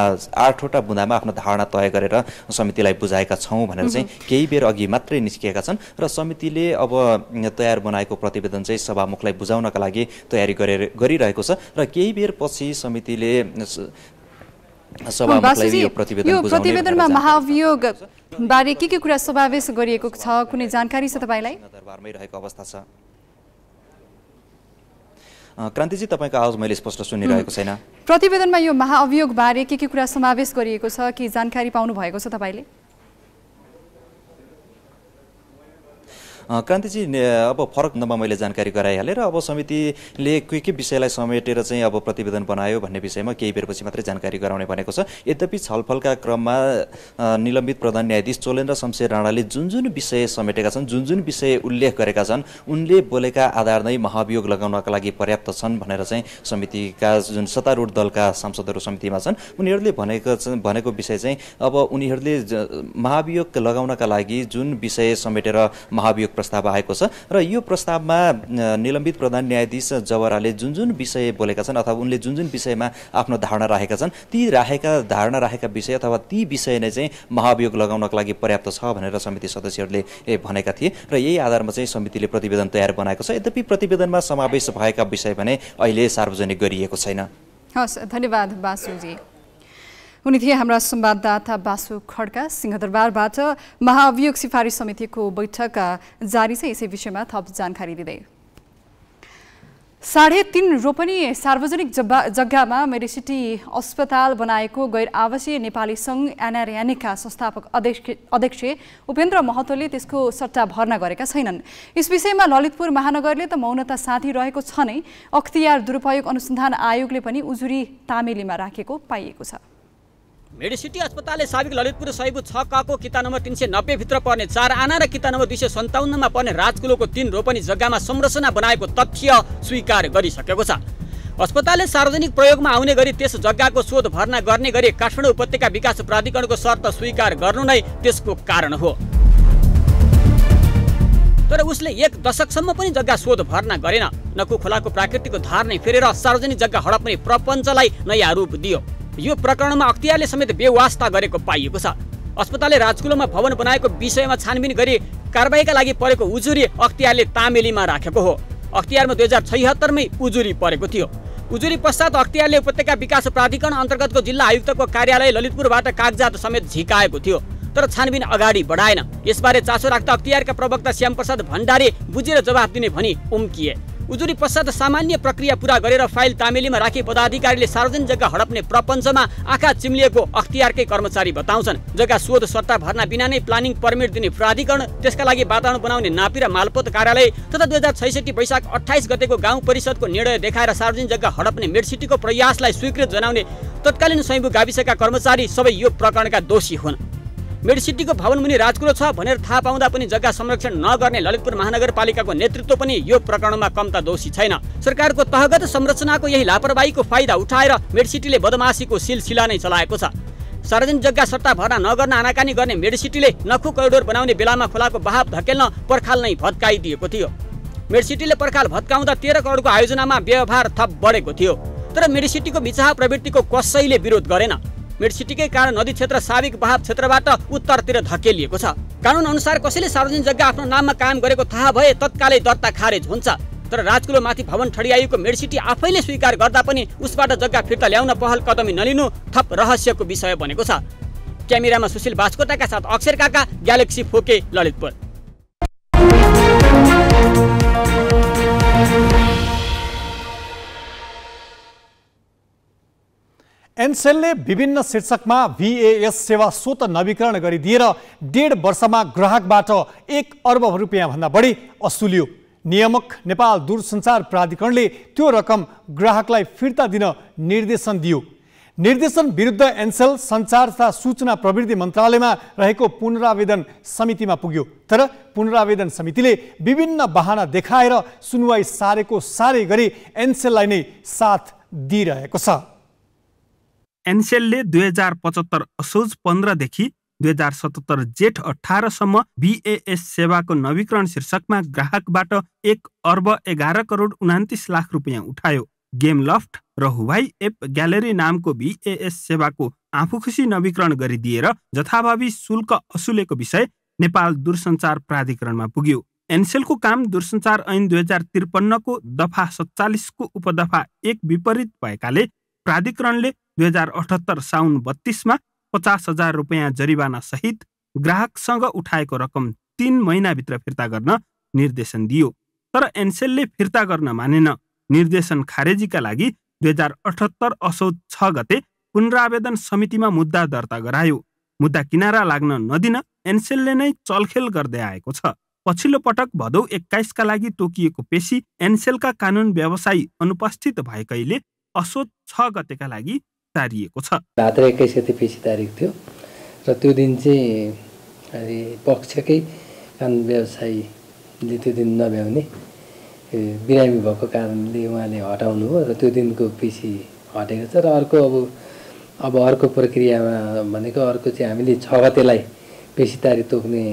आठवटा बुँदामा आफ्नो धारणा तय गरेर समितिलाई बुझाएका छौँ भनेर चाहिँ केही बेर अघि मात्रै निस्किएका छन् र समितिले अब तयार बनाएको प्रतिवेदन चाहिँ सभामुखलाई बुझाउनका लागि तयारी गरेर गरिरहेको छ र केही बेर पछि समितिले यो प्रतिवेदनमा महाभियोग बारे के के कुरा समावेश गरिएको छ कुनै जानकारी छ तपाईँलाई दरबारमै रहेको अवस्था छ क्रान्तिजी तपाईँको आवाज मैले स्पष्ट सुनिरहेको छैन प्रतिवेदनमा यो महाअभियोगबारे के के कुरा समावेश गरिएको छ के जानकारी पाउनु भएको छ तपाईँले क्रान्तिजी अब फरक नम्बर मैले जानकारी गराइहालेँ र अब समितिले के के विषयलाई समेटेर चाहिँ अब प्रतिवेदन बनायो भन्ने विषयमा केही बेरपछि मात्रै जानकारी गराउने भनेको छ यद्यपि छलफलका क्रममा निलम्बित प्रधान न्यायाधीश चोलेन्द्र शमशेर राणाले जुन जुन विषय समेटेका छन् जुन जुन विषय उल्लेख गरेका छन् उनले बोलेका आधार नै महाभियोग लगाउनका लागि पर्याप्त छन् भनेर चाहिँ समितिका जुन सत्तारूढ दलका सांसदहरू समितिमा छन् उनीहरूले भनेको भनेको विषय चाहिँ अब उनीहरूले महाभियोग लगाउनका लागि जुन विषय समेटेर महाभियोग एक प्रस्ताव आएको छ र यो प्रस्तावमा निलम्बित प्रधान न्यायाधीश जवराले जुन जुन विषय बोलेका छन् अथवा उनले जुन जुन विषयमा आफ्नो धारणा राखेका छन् ती राखेका धारणा राखेका विषय अथवा ती विषय नै चाहिँ महाभियोग लगाउनको लागि पर्याप्त छ भनेर समिति सदस्यहरूले भनेका थिए र यही आधारमा चाहिँ समितिले प्रतिवेदन तयार बनाएको छ यद्यपि प्रतिवेदनमा समावेश भएका विषय भने अहिले सार्वजनिक गरिएको छैन हस् धन्यवाद बासुजी हुने थिए हाम्रा संवाददाता बासु खड्का सिंहदरबारबाट महाअभियोग सिफारिस समितिको बैठक जारी छ यसै विषयमा थप जानकारी दिँदै साढे तिन रोपनी सार्वजनिक जब्बा जग्गामा मेडिसिटी अस्पताल बनाएको गैर आवासीय नेपाली सङ्घ एनआरएनएका संस्थापक अध्यक्ष अध्यक्ष उपेन्द्र महतोले त्यसको सट्टा भर्ना गरेका छैनन् यस विषयमा ललितपुर महानगरले त मौनता साथी रहेको छ नै अख्तियार दुरुपयोग अनुसन्धान आयोगले पनि उजुरी तामेलीमा राखेको पाइएको छ मेडिसिटी अस्पतालले साबिक ललितपुर सहीबु छ कको किता नम्बर तिन सय नब्बेभित्र पर्ने चार आना र किता नम्बर दुई सय सन्ताउन्नमा पर्ने राजकुलोको तीन रोपनी जग्गामा संरचना बनाएको तथ्य स्वीकार गरिसकेको छ अस्पतालले सार्वजनिक प्रयोगमा आउने गरी त्यस जग्गाको शोध भर्ना गर्ने गरी काठमाडौँ उपत्यका विकास प्राधिकरणको शर्त स्वीकार गर्नु नै त्यसको कारण हो तर उसले एक दशकसम्म पनि जग्गा शोध भर्ना गरेन नकु खोलाको प्राकृतिक धार नै फेरेर सार्वजनिक जग्गा हडप्ने प्रपञ्चलाई नयाँ रूप दियो यो प्रकरणमा अख्तियारले समेत बेवास्ता गरेको पाइएको छ अस्पतालले राजकुलोमा भवन बनाएको विषयमा छानबिन गरी कारवाहीका लागि परेको उजुरी अख्तियारले तामेलीमा राखेको हो अख्तियारमा दुई हजार छैहत्तरमै उजुरी परेको थियो उजुरी पश्चात अख्तियारले उपत्यका विकास प्राधिकरण अन्तर्गतको जिल्ला आयुक्तको कार्यालय ललितपुरबाट कागजात समेत झिकाएको थियो तर छानबिन अगाडि बढाएन यसबारे चासो राख्दा अख्तियारका प्रवक्ता श्यामप्रसाद भण्डारी बुझेर जवाफ दिने भनी उम्किए उजुरी पश्चात सामान्य प्रक्रिया पूरा गरेर फाइल तामेलीमा राखे पदाधिकारीले सार्वजनिक जग्गा हडप्ने प्रपञ्चमा आँखा चिम्लिएको अख्तियारकै कर्मचारी बताउँछन् जग्गा शोध सत्ता भर्ना बिना नै प्लानिङ पर्मिट दिने प्राधिकरण त्यसका लागि वातावरण बनाउने नापी र मालपोत कार्यालय तथा दुई हजार छैसठी वैशाख अठाइस गतेको गाउँ परिषदको निर्णय देखाएर सार्वजनिक जग्गा हडप्ने मेडसिटीको प्रयासलाई स्वीकृत जनाउने तत्कालीन स्वयम्भू गाविसका कर्मचारी सबै यो प्रकरणका दोषी हुन् मेडसिटीको भवनमुनि राजकुरो छ भनेर थाहा पाउँदा पनि जग्गा संरक्षण नगर्ने ललितपुर महानगरपालिकाको नेतृत्व पनि यो प्रकरणमा कम्ता दोषी छैन सरकारको तहगत संरचनाको यही लापरवाहीको फाइदा उठाएर मेडसिटीले बदमासीको सिलसिला नै चलाएको छ सार्वजनिक जग्गा सट्टा भर्ना नगर्न आनाकानी गर्ने मेडसिटीले नखु करिडोर बनाउने बेलामा खोलाको बहाव धकेल्न पर्खाल नै भत्काइदिएको थियो मेडसिटीले पर्खाल भत्काउँदा तेह्र करोडको आयोजनामा व्यवहार थप बढेको थियो तर मेडसिटीको विचाह प्रवृत्तिको कसैले विरोध गरेन मेडसिटीकै कारण नदी क्षेत्र साविक बहाव क्षेत्रबाट उत्तरतिर धकेलिएको छ कानुन अनुसार कसैले सार्वजनिक जग्गा आफ्नो नाममा काम गरेको थाहा भए तत्कालै दर्ता खारेज हुन्छ तर राजकुलोमाथि भवन ठडियाइएको मेडसिटी आफैले स्वीकार गर्दा पनि उसबाट जग्गा फिर्ता ल्याउन पहल कदमी नलिनु थप रहस्यको विषय बनेको छ क्यामेरामा सुशील बास्कोटाका साथ अक्षर काका ग्यालेक्सी फोके ललितपुर एनसेलले विभिन्न शीर्षकमा भिएएस सेवा स्वत नवीकरण गरिदिएर डेढ वर्षमा ग्राहकबाट एक अर्ब रुपियाँभन्दा बढी असुल्यो नियामक नेपाल दूरसञ्चार प्राधिकरणले त्यो रकम ग्राहकलाई फिर्ता दिन निर्देशन दियो निर्देशन विरुद्ध एनसेल सञ्चार तथा सूचना प्रविधि मन्त्रालयमा रहेको पुनरावेदन समितिमा पुग्यो तर पुनरावेदन समितिले विभिन्न बहाना देखाएर सुनवाई सारेको सारे गरी एनसेललाई नै साथ दिइरहेको छ एनसेलले दुई हजार पचहत्तर असोज पन्ध्रदेखि दुई हजार सतहत्तर जेठ अठारसम्म बिएएस सेवाको नवीकरण शीर्षकमा ग्राहकबाट एक अर्ब एघार करोड उनातिस लाख रुपियाँ उठायो गेम लफ्ट र हुवाई एप ग्यालेरी नामको बिएएस सेवाको आफू खुसी नवीकरण गरिदिएर जथाभावी शुल्क असुलेको विषय नेपाल दूरसञ्चार प्राधिकरणमा पुग्यो एनसेलको काम दूरसञ्चार ऐन दुई हजार त्रिपन्नको दफा सत्तालिसको उपदफा एक विपरीत भएकाले प्राधिकरणले दुई हजार अठहत्तर साउन बत्तिसमा पचास हजार रुपियाँ जरिवाना सहित ग्राहकसँग उठाएको रकम तिन महिनाभित्र फिर्ता गर्न निर्देशन दियो तर एनसेलले फिर्ता गर्न मानेन निर्देशन खारेजीका लागि दुई हजार अठहत्तर असौ छ गते पुनरावेदन समितिमा मुद्दा दर्ता गरायो मुद्दा किनारा लाग्न नदिन एनसेलले नै चलखेल गर्दै आएको छ पछिल्लो पटक भदौ एक्काइसका लागि तोकिएको पेशी एनसेलका कानुन व्यवसायी अनुपस्थित भएकैले असोज छ गतेका लागि सारिएको छ भात्र एक्काइस गते पेसी तारिक थियो र त्यो दिन चाहिँ पक्षकै कानुन व्यवसायीले त्यो दिन नभ्याउने बिरामी भएको कारणले उहाँले हटाउनु हो र त्यो दिनको पेसी हटेको छ र अर्को अब अब अर्को प्रक्रियामा भनेको अर्को चाहिँ हामीले छ गतेलाई पेसी तारिक तोक्ने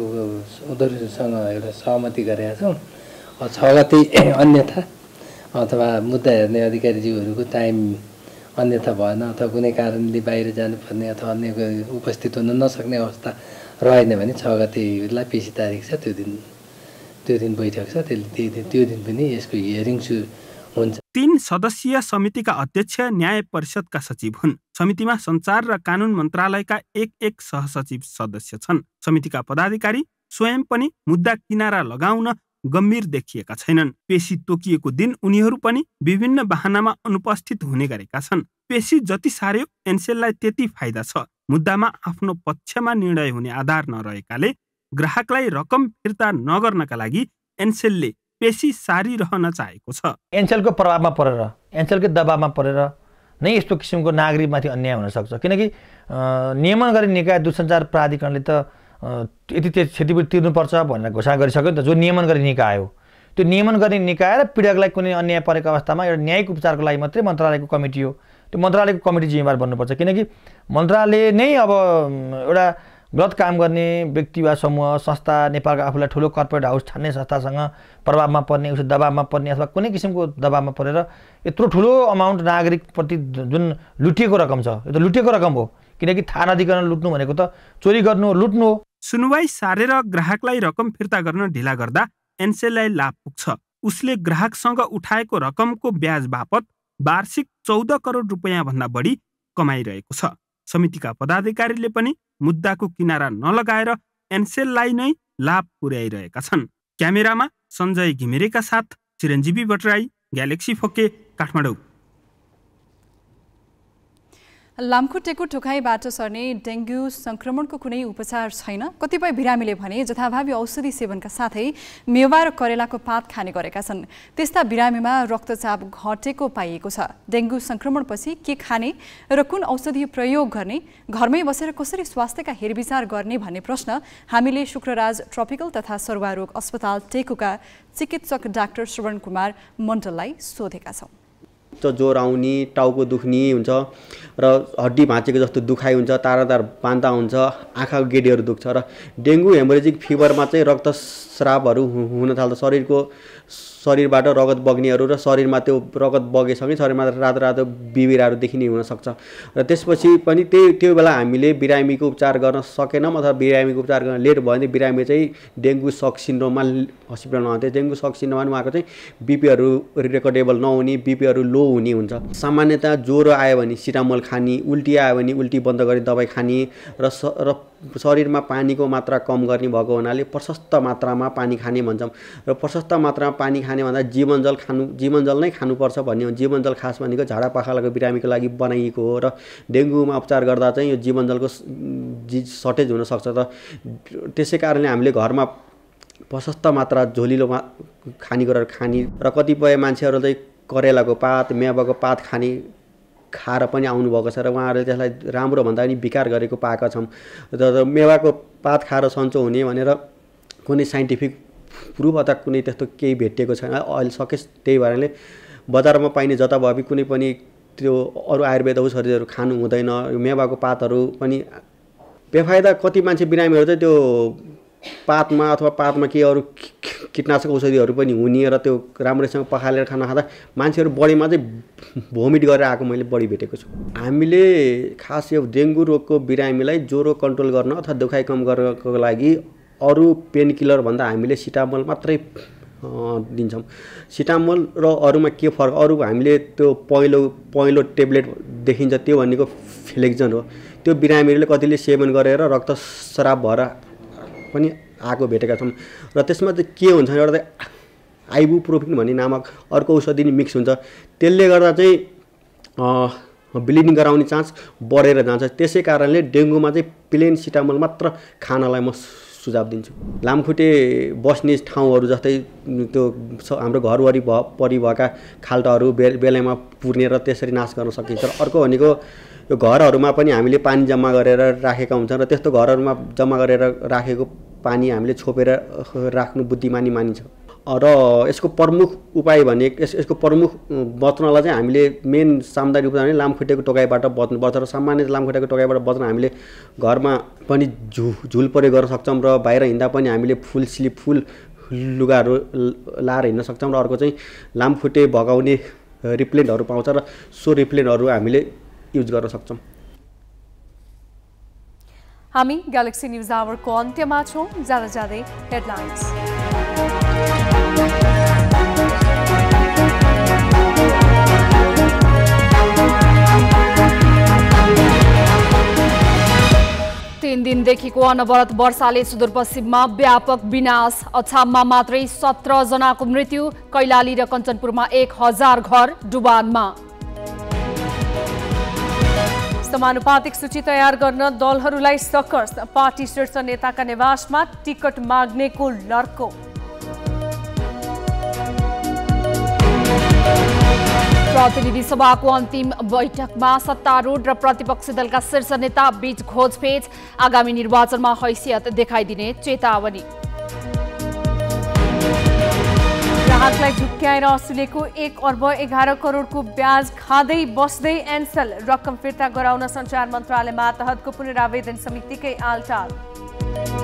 उनीहरूसँग एउटा सहमति गरेका छौँ छ गते अन्यथा अथवा मुद्दा हेर्ने अधिकारीज्यूहरूको टाइम अन्यथा भएन अथवा कुनै कारणले बाहिर जानुपर्ने अथवा अन्य उपस्थित हुन नसक्ने अवस्था रहेन भने छ गतेलाई पेसी तारिक छ त्यो दिन त्यो दिन बैठक छ त्यसले त्यो दिन पनि यसको हियरिङ हुन्छ तीन सदस्यीय समितिका अध्यक्ष न्याय परिषदका सचिव हुन् समितिमा सञ्चार र कानुन मन्त्रालयका एक एक सहसचिव सदस्य छन् समितिका पदाधिकारी स्वयं पनि मुद्दा किनारा लगाउन गम्भीर देखिएका छैनन् पेशी तोकिएको दिन उनीहरू पनि विभिन्न वाहनामा अनुपस्थित हुने गरेका छन् पेशी जति सार्यो एनसेललाई त्यति फाइदा छ मुद्दामा आफ्नो पक्षमा निर्णय हुने आधार नरहेकाले ग्राहकलाई रकम फिर्ता नगर्नका लागि एनसेलले पेशी सारी रहन चाहेको छ एनसेलको प्रभावमा परेर एनसेलकै दबावमा परेर नै यस्तो किसिमको नागरिकमाथि अन्याय हुनसक्छ किनकि नियमन गर्ने निकाय दूरसञ्चार प्राधिकरणले त यति त्यो क्षतिपूर्ति तिर्नुपर्छ भनेर घोषणा गरिसक्यो नि त जो नियमन गर्ने निकाय हो त्यो नियमन गर्ने निकाय र पीडकलाई कुनै अन्याय परेको अवस्थामा एउटा न्यायिक उपचारको लागि मात्रै मन्त्रालयको कमिटी हो त्यो मन्त्रालयको कमिटी जिम्मेवार बन्नुपर्छ किनकि मन्त्रालय नै अब एउटा गलत काम गर्ने व्यक्ति वा समूह संस्था नेपालको आफूलाई ठुलो कर्पोरेट हाउस छान्ने संस्थासँग प्रभावमा पर्ने उसको दबावमा पर्ने अथवा कुनै किसिमको दबावमा परेर यत्रो ठुलो अमाउन्ट नागरिकप्रति जुन लुटिएको रकम छ यो त लुटिएको रकम हो किनकि थाना नदिकन लुट्नु भनेको त चोरी गर्नु लुट्नु हो सुनवाई सारेर ग्राहकलाई रकम फिर्ता गर्न ढिला गर्दा एनसेललाई लाभ पुग्छ उसले ग्राहकसँग उठाएको रकमको ब्याज बापत वार्षिक चौध करोड रुपियाँभन्दा बढी कमाइरहेको छ समितिका पदाधिकारीले पनि मुद्दाको किनारा नलगाएर एनसेललाई नै लाभ पुर्याइरहेका छन् क्यामेरामा सञ्जय घिमिरेका साथ चिरञ्जीवी भट्टराई ग्यालेक्सी फोके काठमाडौँ लामखुट्टेको ठोकाइबाट सर्ने डेङ्गु सङ्क्रमणको कुनै उपचार छैन कतिपय बिरामीले भने जथाभावी औषधि सेवनका साथै मेवा र करेलाको पात खाने गरेका छन् त्यस्ता बिरामीमा रक्तचाप घटेको पाइएको छ डेङ्गु सङ्क्रमणपछि के खाने र कुन औषधि प्रयोग गर्ने घरमै बसेर कसरी स्वास्थ्यका हेरविचार गर्ने भन्ने प्रश्न हामीले शुक्रराज ट्रपिकल तथा सर्वारोग अस्पताल टेकुका चिकित्सक डाक्टर श्रवण कुमार मण्डललाई सोधेका छौँ ज्वरो आउने टाउको दुख्ने हुन्छ र हड्डी भाँचेको जस्तो दुखाइ हुन्छ तारा तार बान्ता हुन्छ आँखाको गेडीहरू दुख्छ र डेङ्गु हेमोरेजिक फिभरमा चाहिँ रक्तस्रावहरू हुन थाल्छ शरीरको शरीरबाट रगत बग्नेहरू र शरीरमा त्यो रगत बगेसँगै शरीरमा रातो रातो बिबिराहरू देखिने हुनसक्छ र त्यसपछि पनि त्यही त्यो बेला हामीले बिरामीको उपचार गर्न सकेनौँ अथवा बिरामीको उपचार गर्न लेट भयो भने बिरामी चाहिँ डेङ्गु सक सिन्ड्रोममा हस्पिटलमा आउँथ्यो डेङ्गु सक सिन्ड्रोममा उहाँको चाहिँ बिपीहरू रेकर्डेबल नहुने बिपीहरू लो हुने हुन्छ सामान्यतया ज्वरो आयो भने सिटामोल खाने उल्टी आयो भने उल्टी बन्द गरी दबाई खाने र स र शरीरमा पानीको मात्रा कम गर्ने भएको हुनाले प्रशस्त मात्रामा पानी खाने भन्छौँ र प्रशस्त मात्रामा पानी खाने भन्दा जीवन जल खानु जीवन जल नै खानुपर्छ भन्ने हो जीवन जल खास भनेको झाडा पाखालाको बिरामीको लागि बनाइएको हो र डेङ्गुमा उपचार गर्दा चाहिँ यो जीवन जलको जी सर्टेज हुनसक्छ र त्यसै कारणले हामीले घरमा प्रशस्त मात्रा झोलिलोमा खाने गरेर खाने र कतिपय मान्छेहरू चाहिँ करेलाको पात मेवाको पात खाने खाएर पनि आउनुभएको छ र उहाँहरूले त्यसलाई राम्रो भन्दा पनि विकार गरेको पाएका छौँ र मेवाको पात खाएर सन्चो हुने भनेर कुनै साइन्टिफिक प्रुफ अथवा कुनै त्यस्तो केही भेटिएको छैन अहिले सकेस त्यही भएर बजारमा पाइने जताभावी कुनै पनि त्यो अरू आयुर्वेद औषधिहरू खानु हुँदैन यो मेवाको पातहरू पनि बेफाइदा कति मान्छे बिरामीहरू चाहिँ त्यो पातमा अथवा पातमा केही अरू किटनाशक औषधिहरू पनि हुने र त्यो राम्रैसँग पखालेर खाना खाँदा मान्छेहरू बढीमा चाहिँ भोमिट गरेर आएको मैले बढी भेटेको छु हामीले खास यो डेङ्गु रोगको बिरामीलाई ज्वरो कन्ट्रोल गर्न अथवा दुखाइ कम गर्नको लागि अरू पेनकिलरभन्दा हामीले सिटामोल मात्रै दिन्छौँ सिटामोल र अरूमा के फरक अरू हामीले त्यो पहेँलो पहेँलो टेब्लेट देखिन्छ त्यो भनेको फ्लेक्जन हो त्यो बिरामीहरूले कतिले सेवन गरेर रक्त रक्तस्राव भएर पनि आएको भेटेका छौँ र त्यसमा चाहिँ के हुन्छ एउटा आइबुप्रोफिन भन्ने नामक अर्को औषधि नि मिक्स हुन्छ त्यसले गर्दा चाहिँ ब्लिडिङ गराउने चान्स बढेर जान्छ त्यसै कारणले डेङ्गुमा चाहिँ प्लेन सिटामोल मात्र खानलाई म सुझाव दिन्छु लामखुट्टे बस्ने ठाउँहरू जस्तै त्यो हाम्रो घर वरिपरि भएका खाल्टाहरू बे बेलैमा पुर्नेर त्यसरी नाश गर्न सकिन्छ अर्को भनेको यो घरहरूमा पनि हामीले पानी जम्मा गरेर राखेका हुन्छन् र त्यस्तो घरहरूमा जम्मा गरेर राखेको पानी हामीले छोपेर राख्नु बुद्धिमानी मानिन्छ र यसको प्रमुख उपाय भने यस यसको प्रमुख बच्नलाई चाहिँ हामीले मेन सामुदायिक उपाय भने लामखुट्टेको टोकाइबाट बच्नु र सामान्य लामखुट्टेको टोकाइबाट बच्न हामीले घरमा पनि झु झुल प्रयोग गर्न सक्छौँ र बाहिर हिँड्दा पनि हामीले फुल स्लिप फुल लुगाहरू लाएर हिँड्न सक्छौँ र अर्को चाहिँ लामखुट्टे भगाउने रिप्लेन्टहरू पाउँछ र सो रिप्लेन्टहरू हामीले युज गर्न सक्छौँ हामी ग्यालेक्सी न्युज आवरको अन्त्यमा छौँ जाँदा जाँदै हेडलाइन्स तीन दिनदेखिको अनवरत वर्षाले सुदूरपश्चिममा व्यापक विनाश अछाममा मात्रै सत्र जनाको मृत्यु कैलाली र कञ्चनपुरमा एक हजार घर डुबानमा समानुपातिक सूची तयार गर्न दलहरूलाई सकस पार्टी शीर्ष नेताका निवासमा टिकट माग्नेको लड्को प्रतिनिधि सभाको अन्तिम बैठकमा सत्तारूढ र प्रतिपक्षी दलका शीर्ष नेता बीच खोजफेज आगामी निर्वाचनमा हैसियत देखाइदिने चेतावनी ग्राहकलाई झुक्क्याएर असुलेको एक अर्ब एघार करोडको ब्याज खाँदै बस्दै एन्सल रकम फिर्ता गराउन सञ्चार मन्त्रालय मातहतको पुनरावेदन समितिकै आलटाल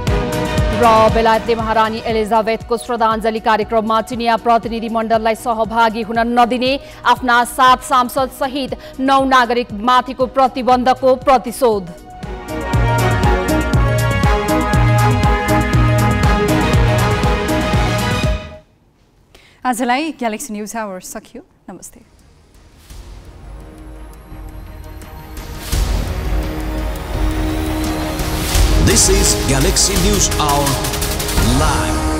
र बेलायती महारानी एलिजाबेथको श्रद्धाञ्जली कार्यक्रममा चिनिया प्रतिनिधिमण्डललाई सहभागी हुन नदिने आफ्ना सात सांसद सहित नौ नागरिक माथिको प्रतिबन्धको प्रतिशोध आजलाई ग्यालेक्सी न्युज आवर सकियो नमस्ते This is Galaxy News Hour Live.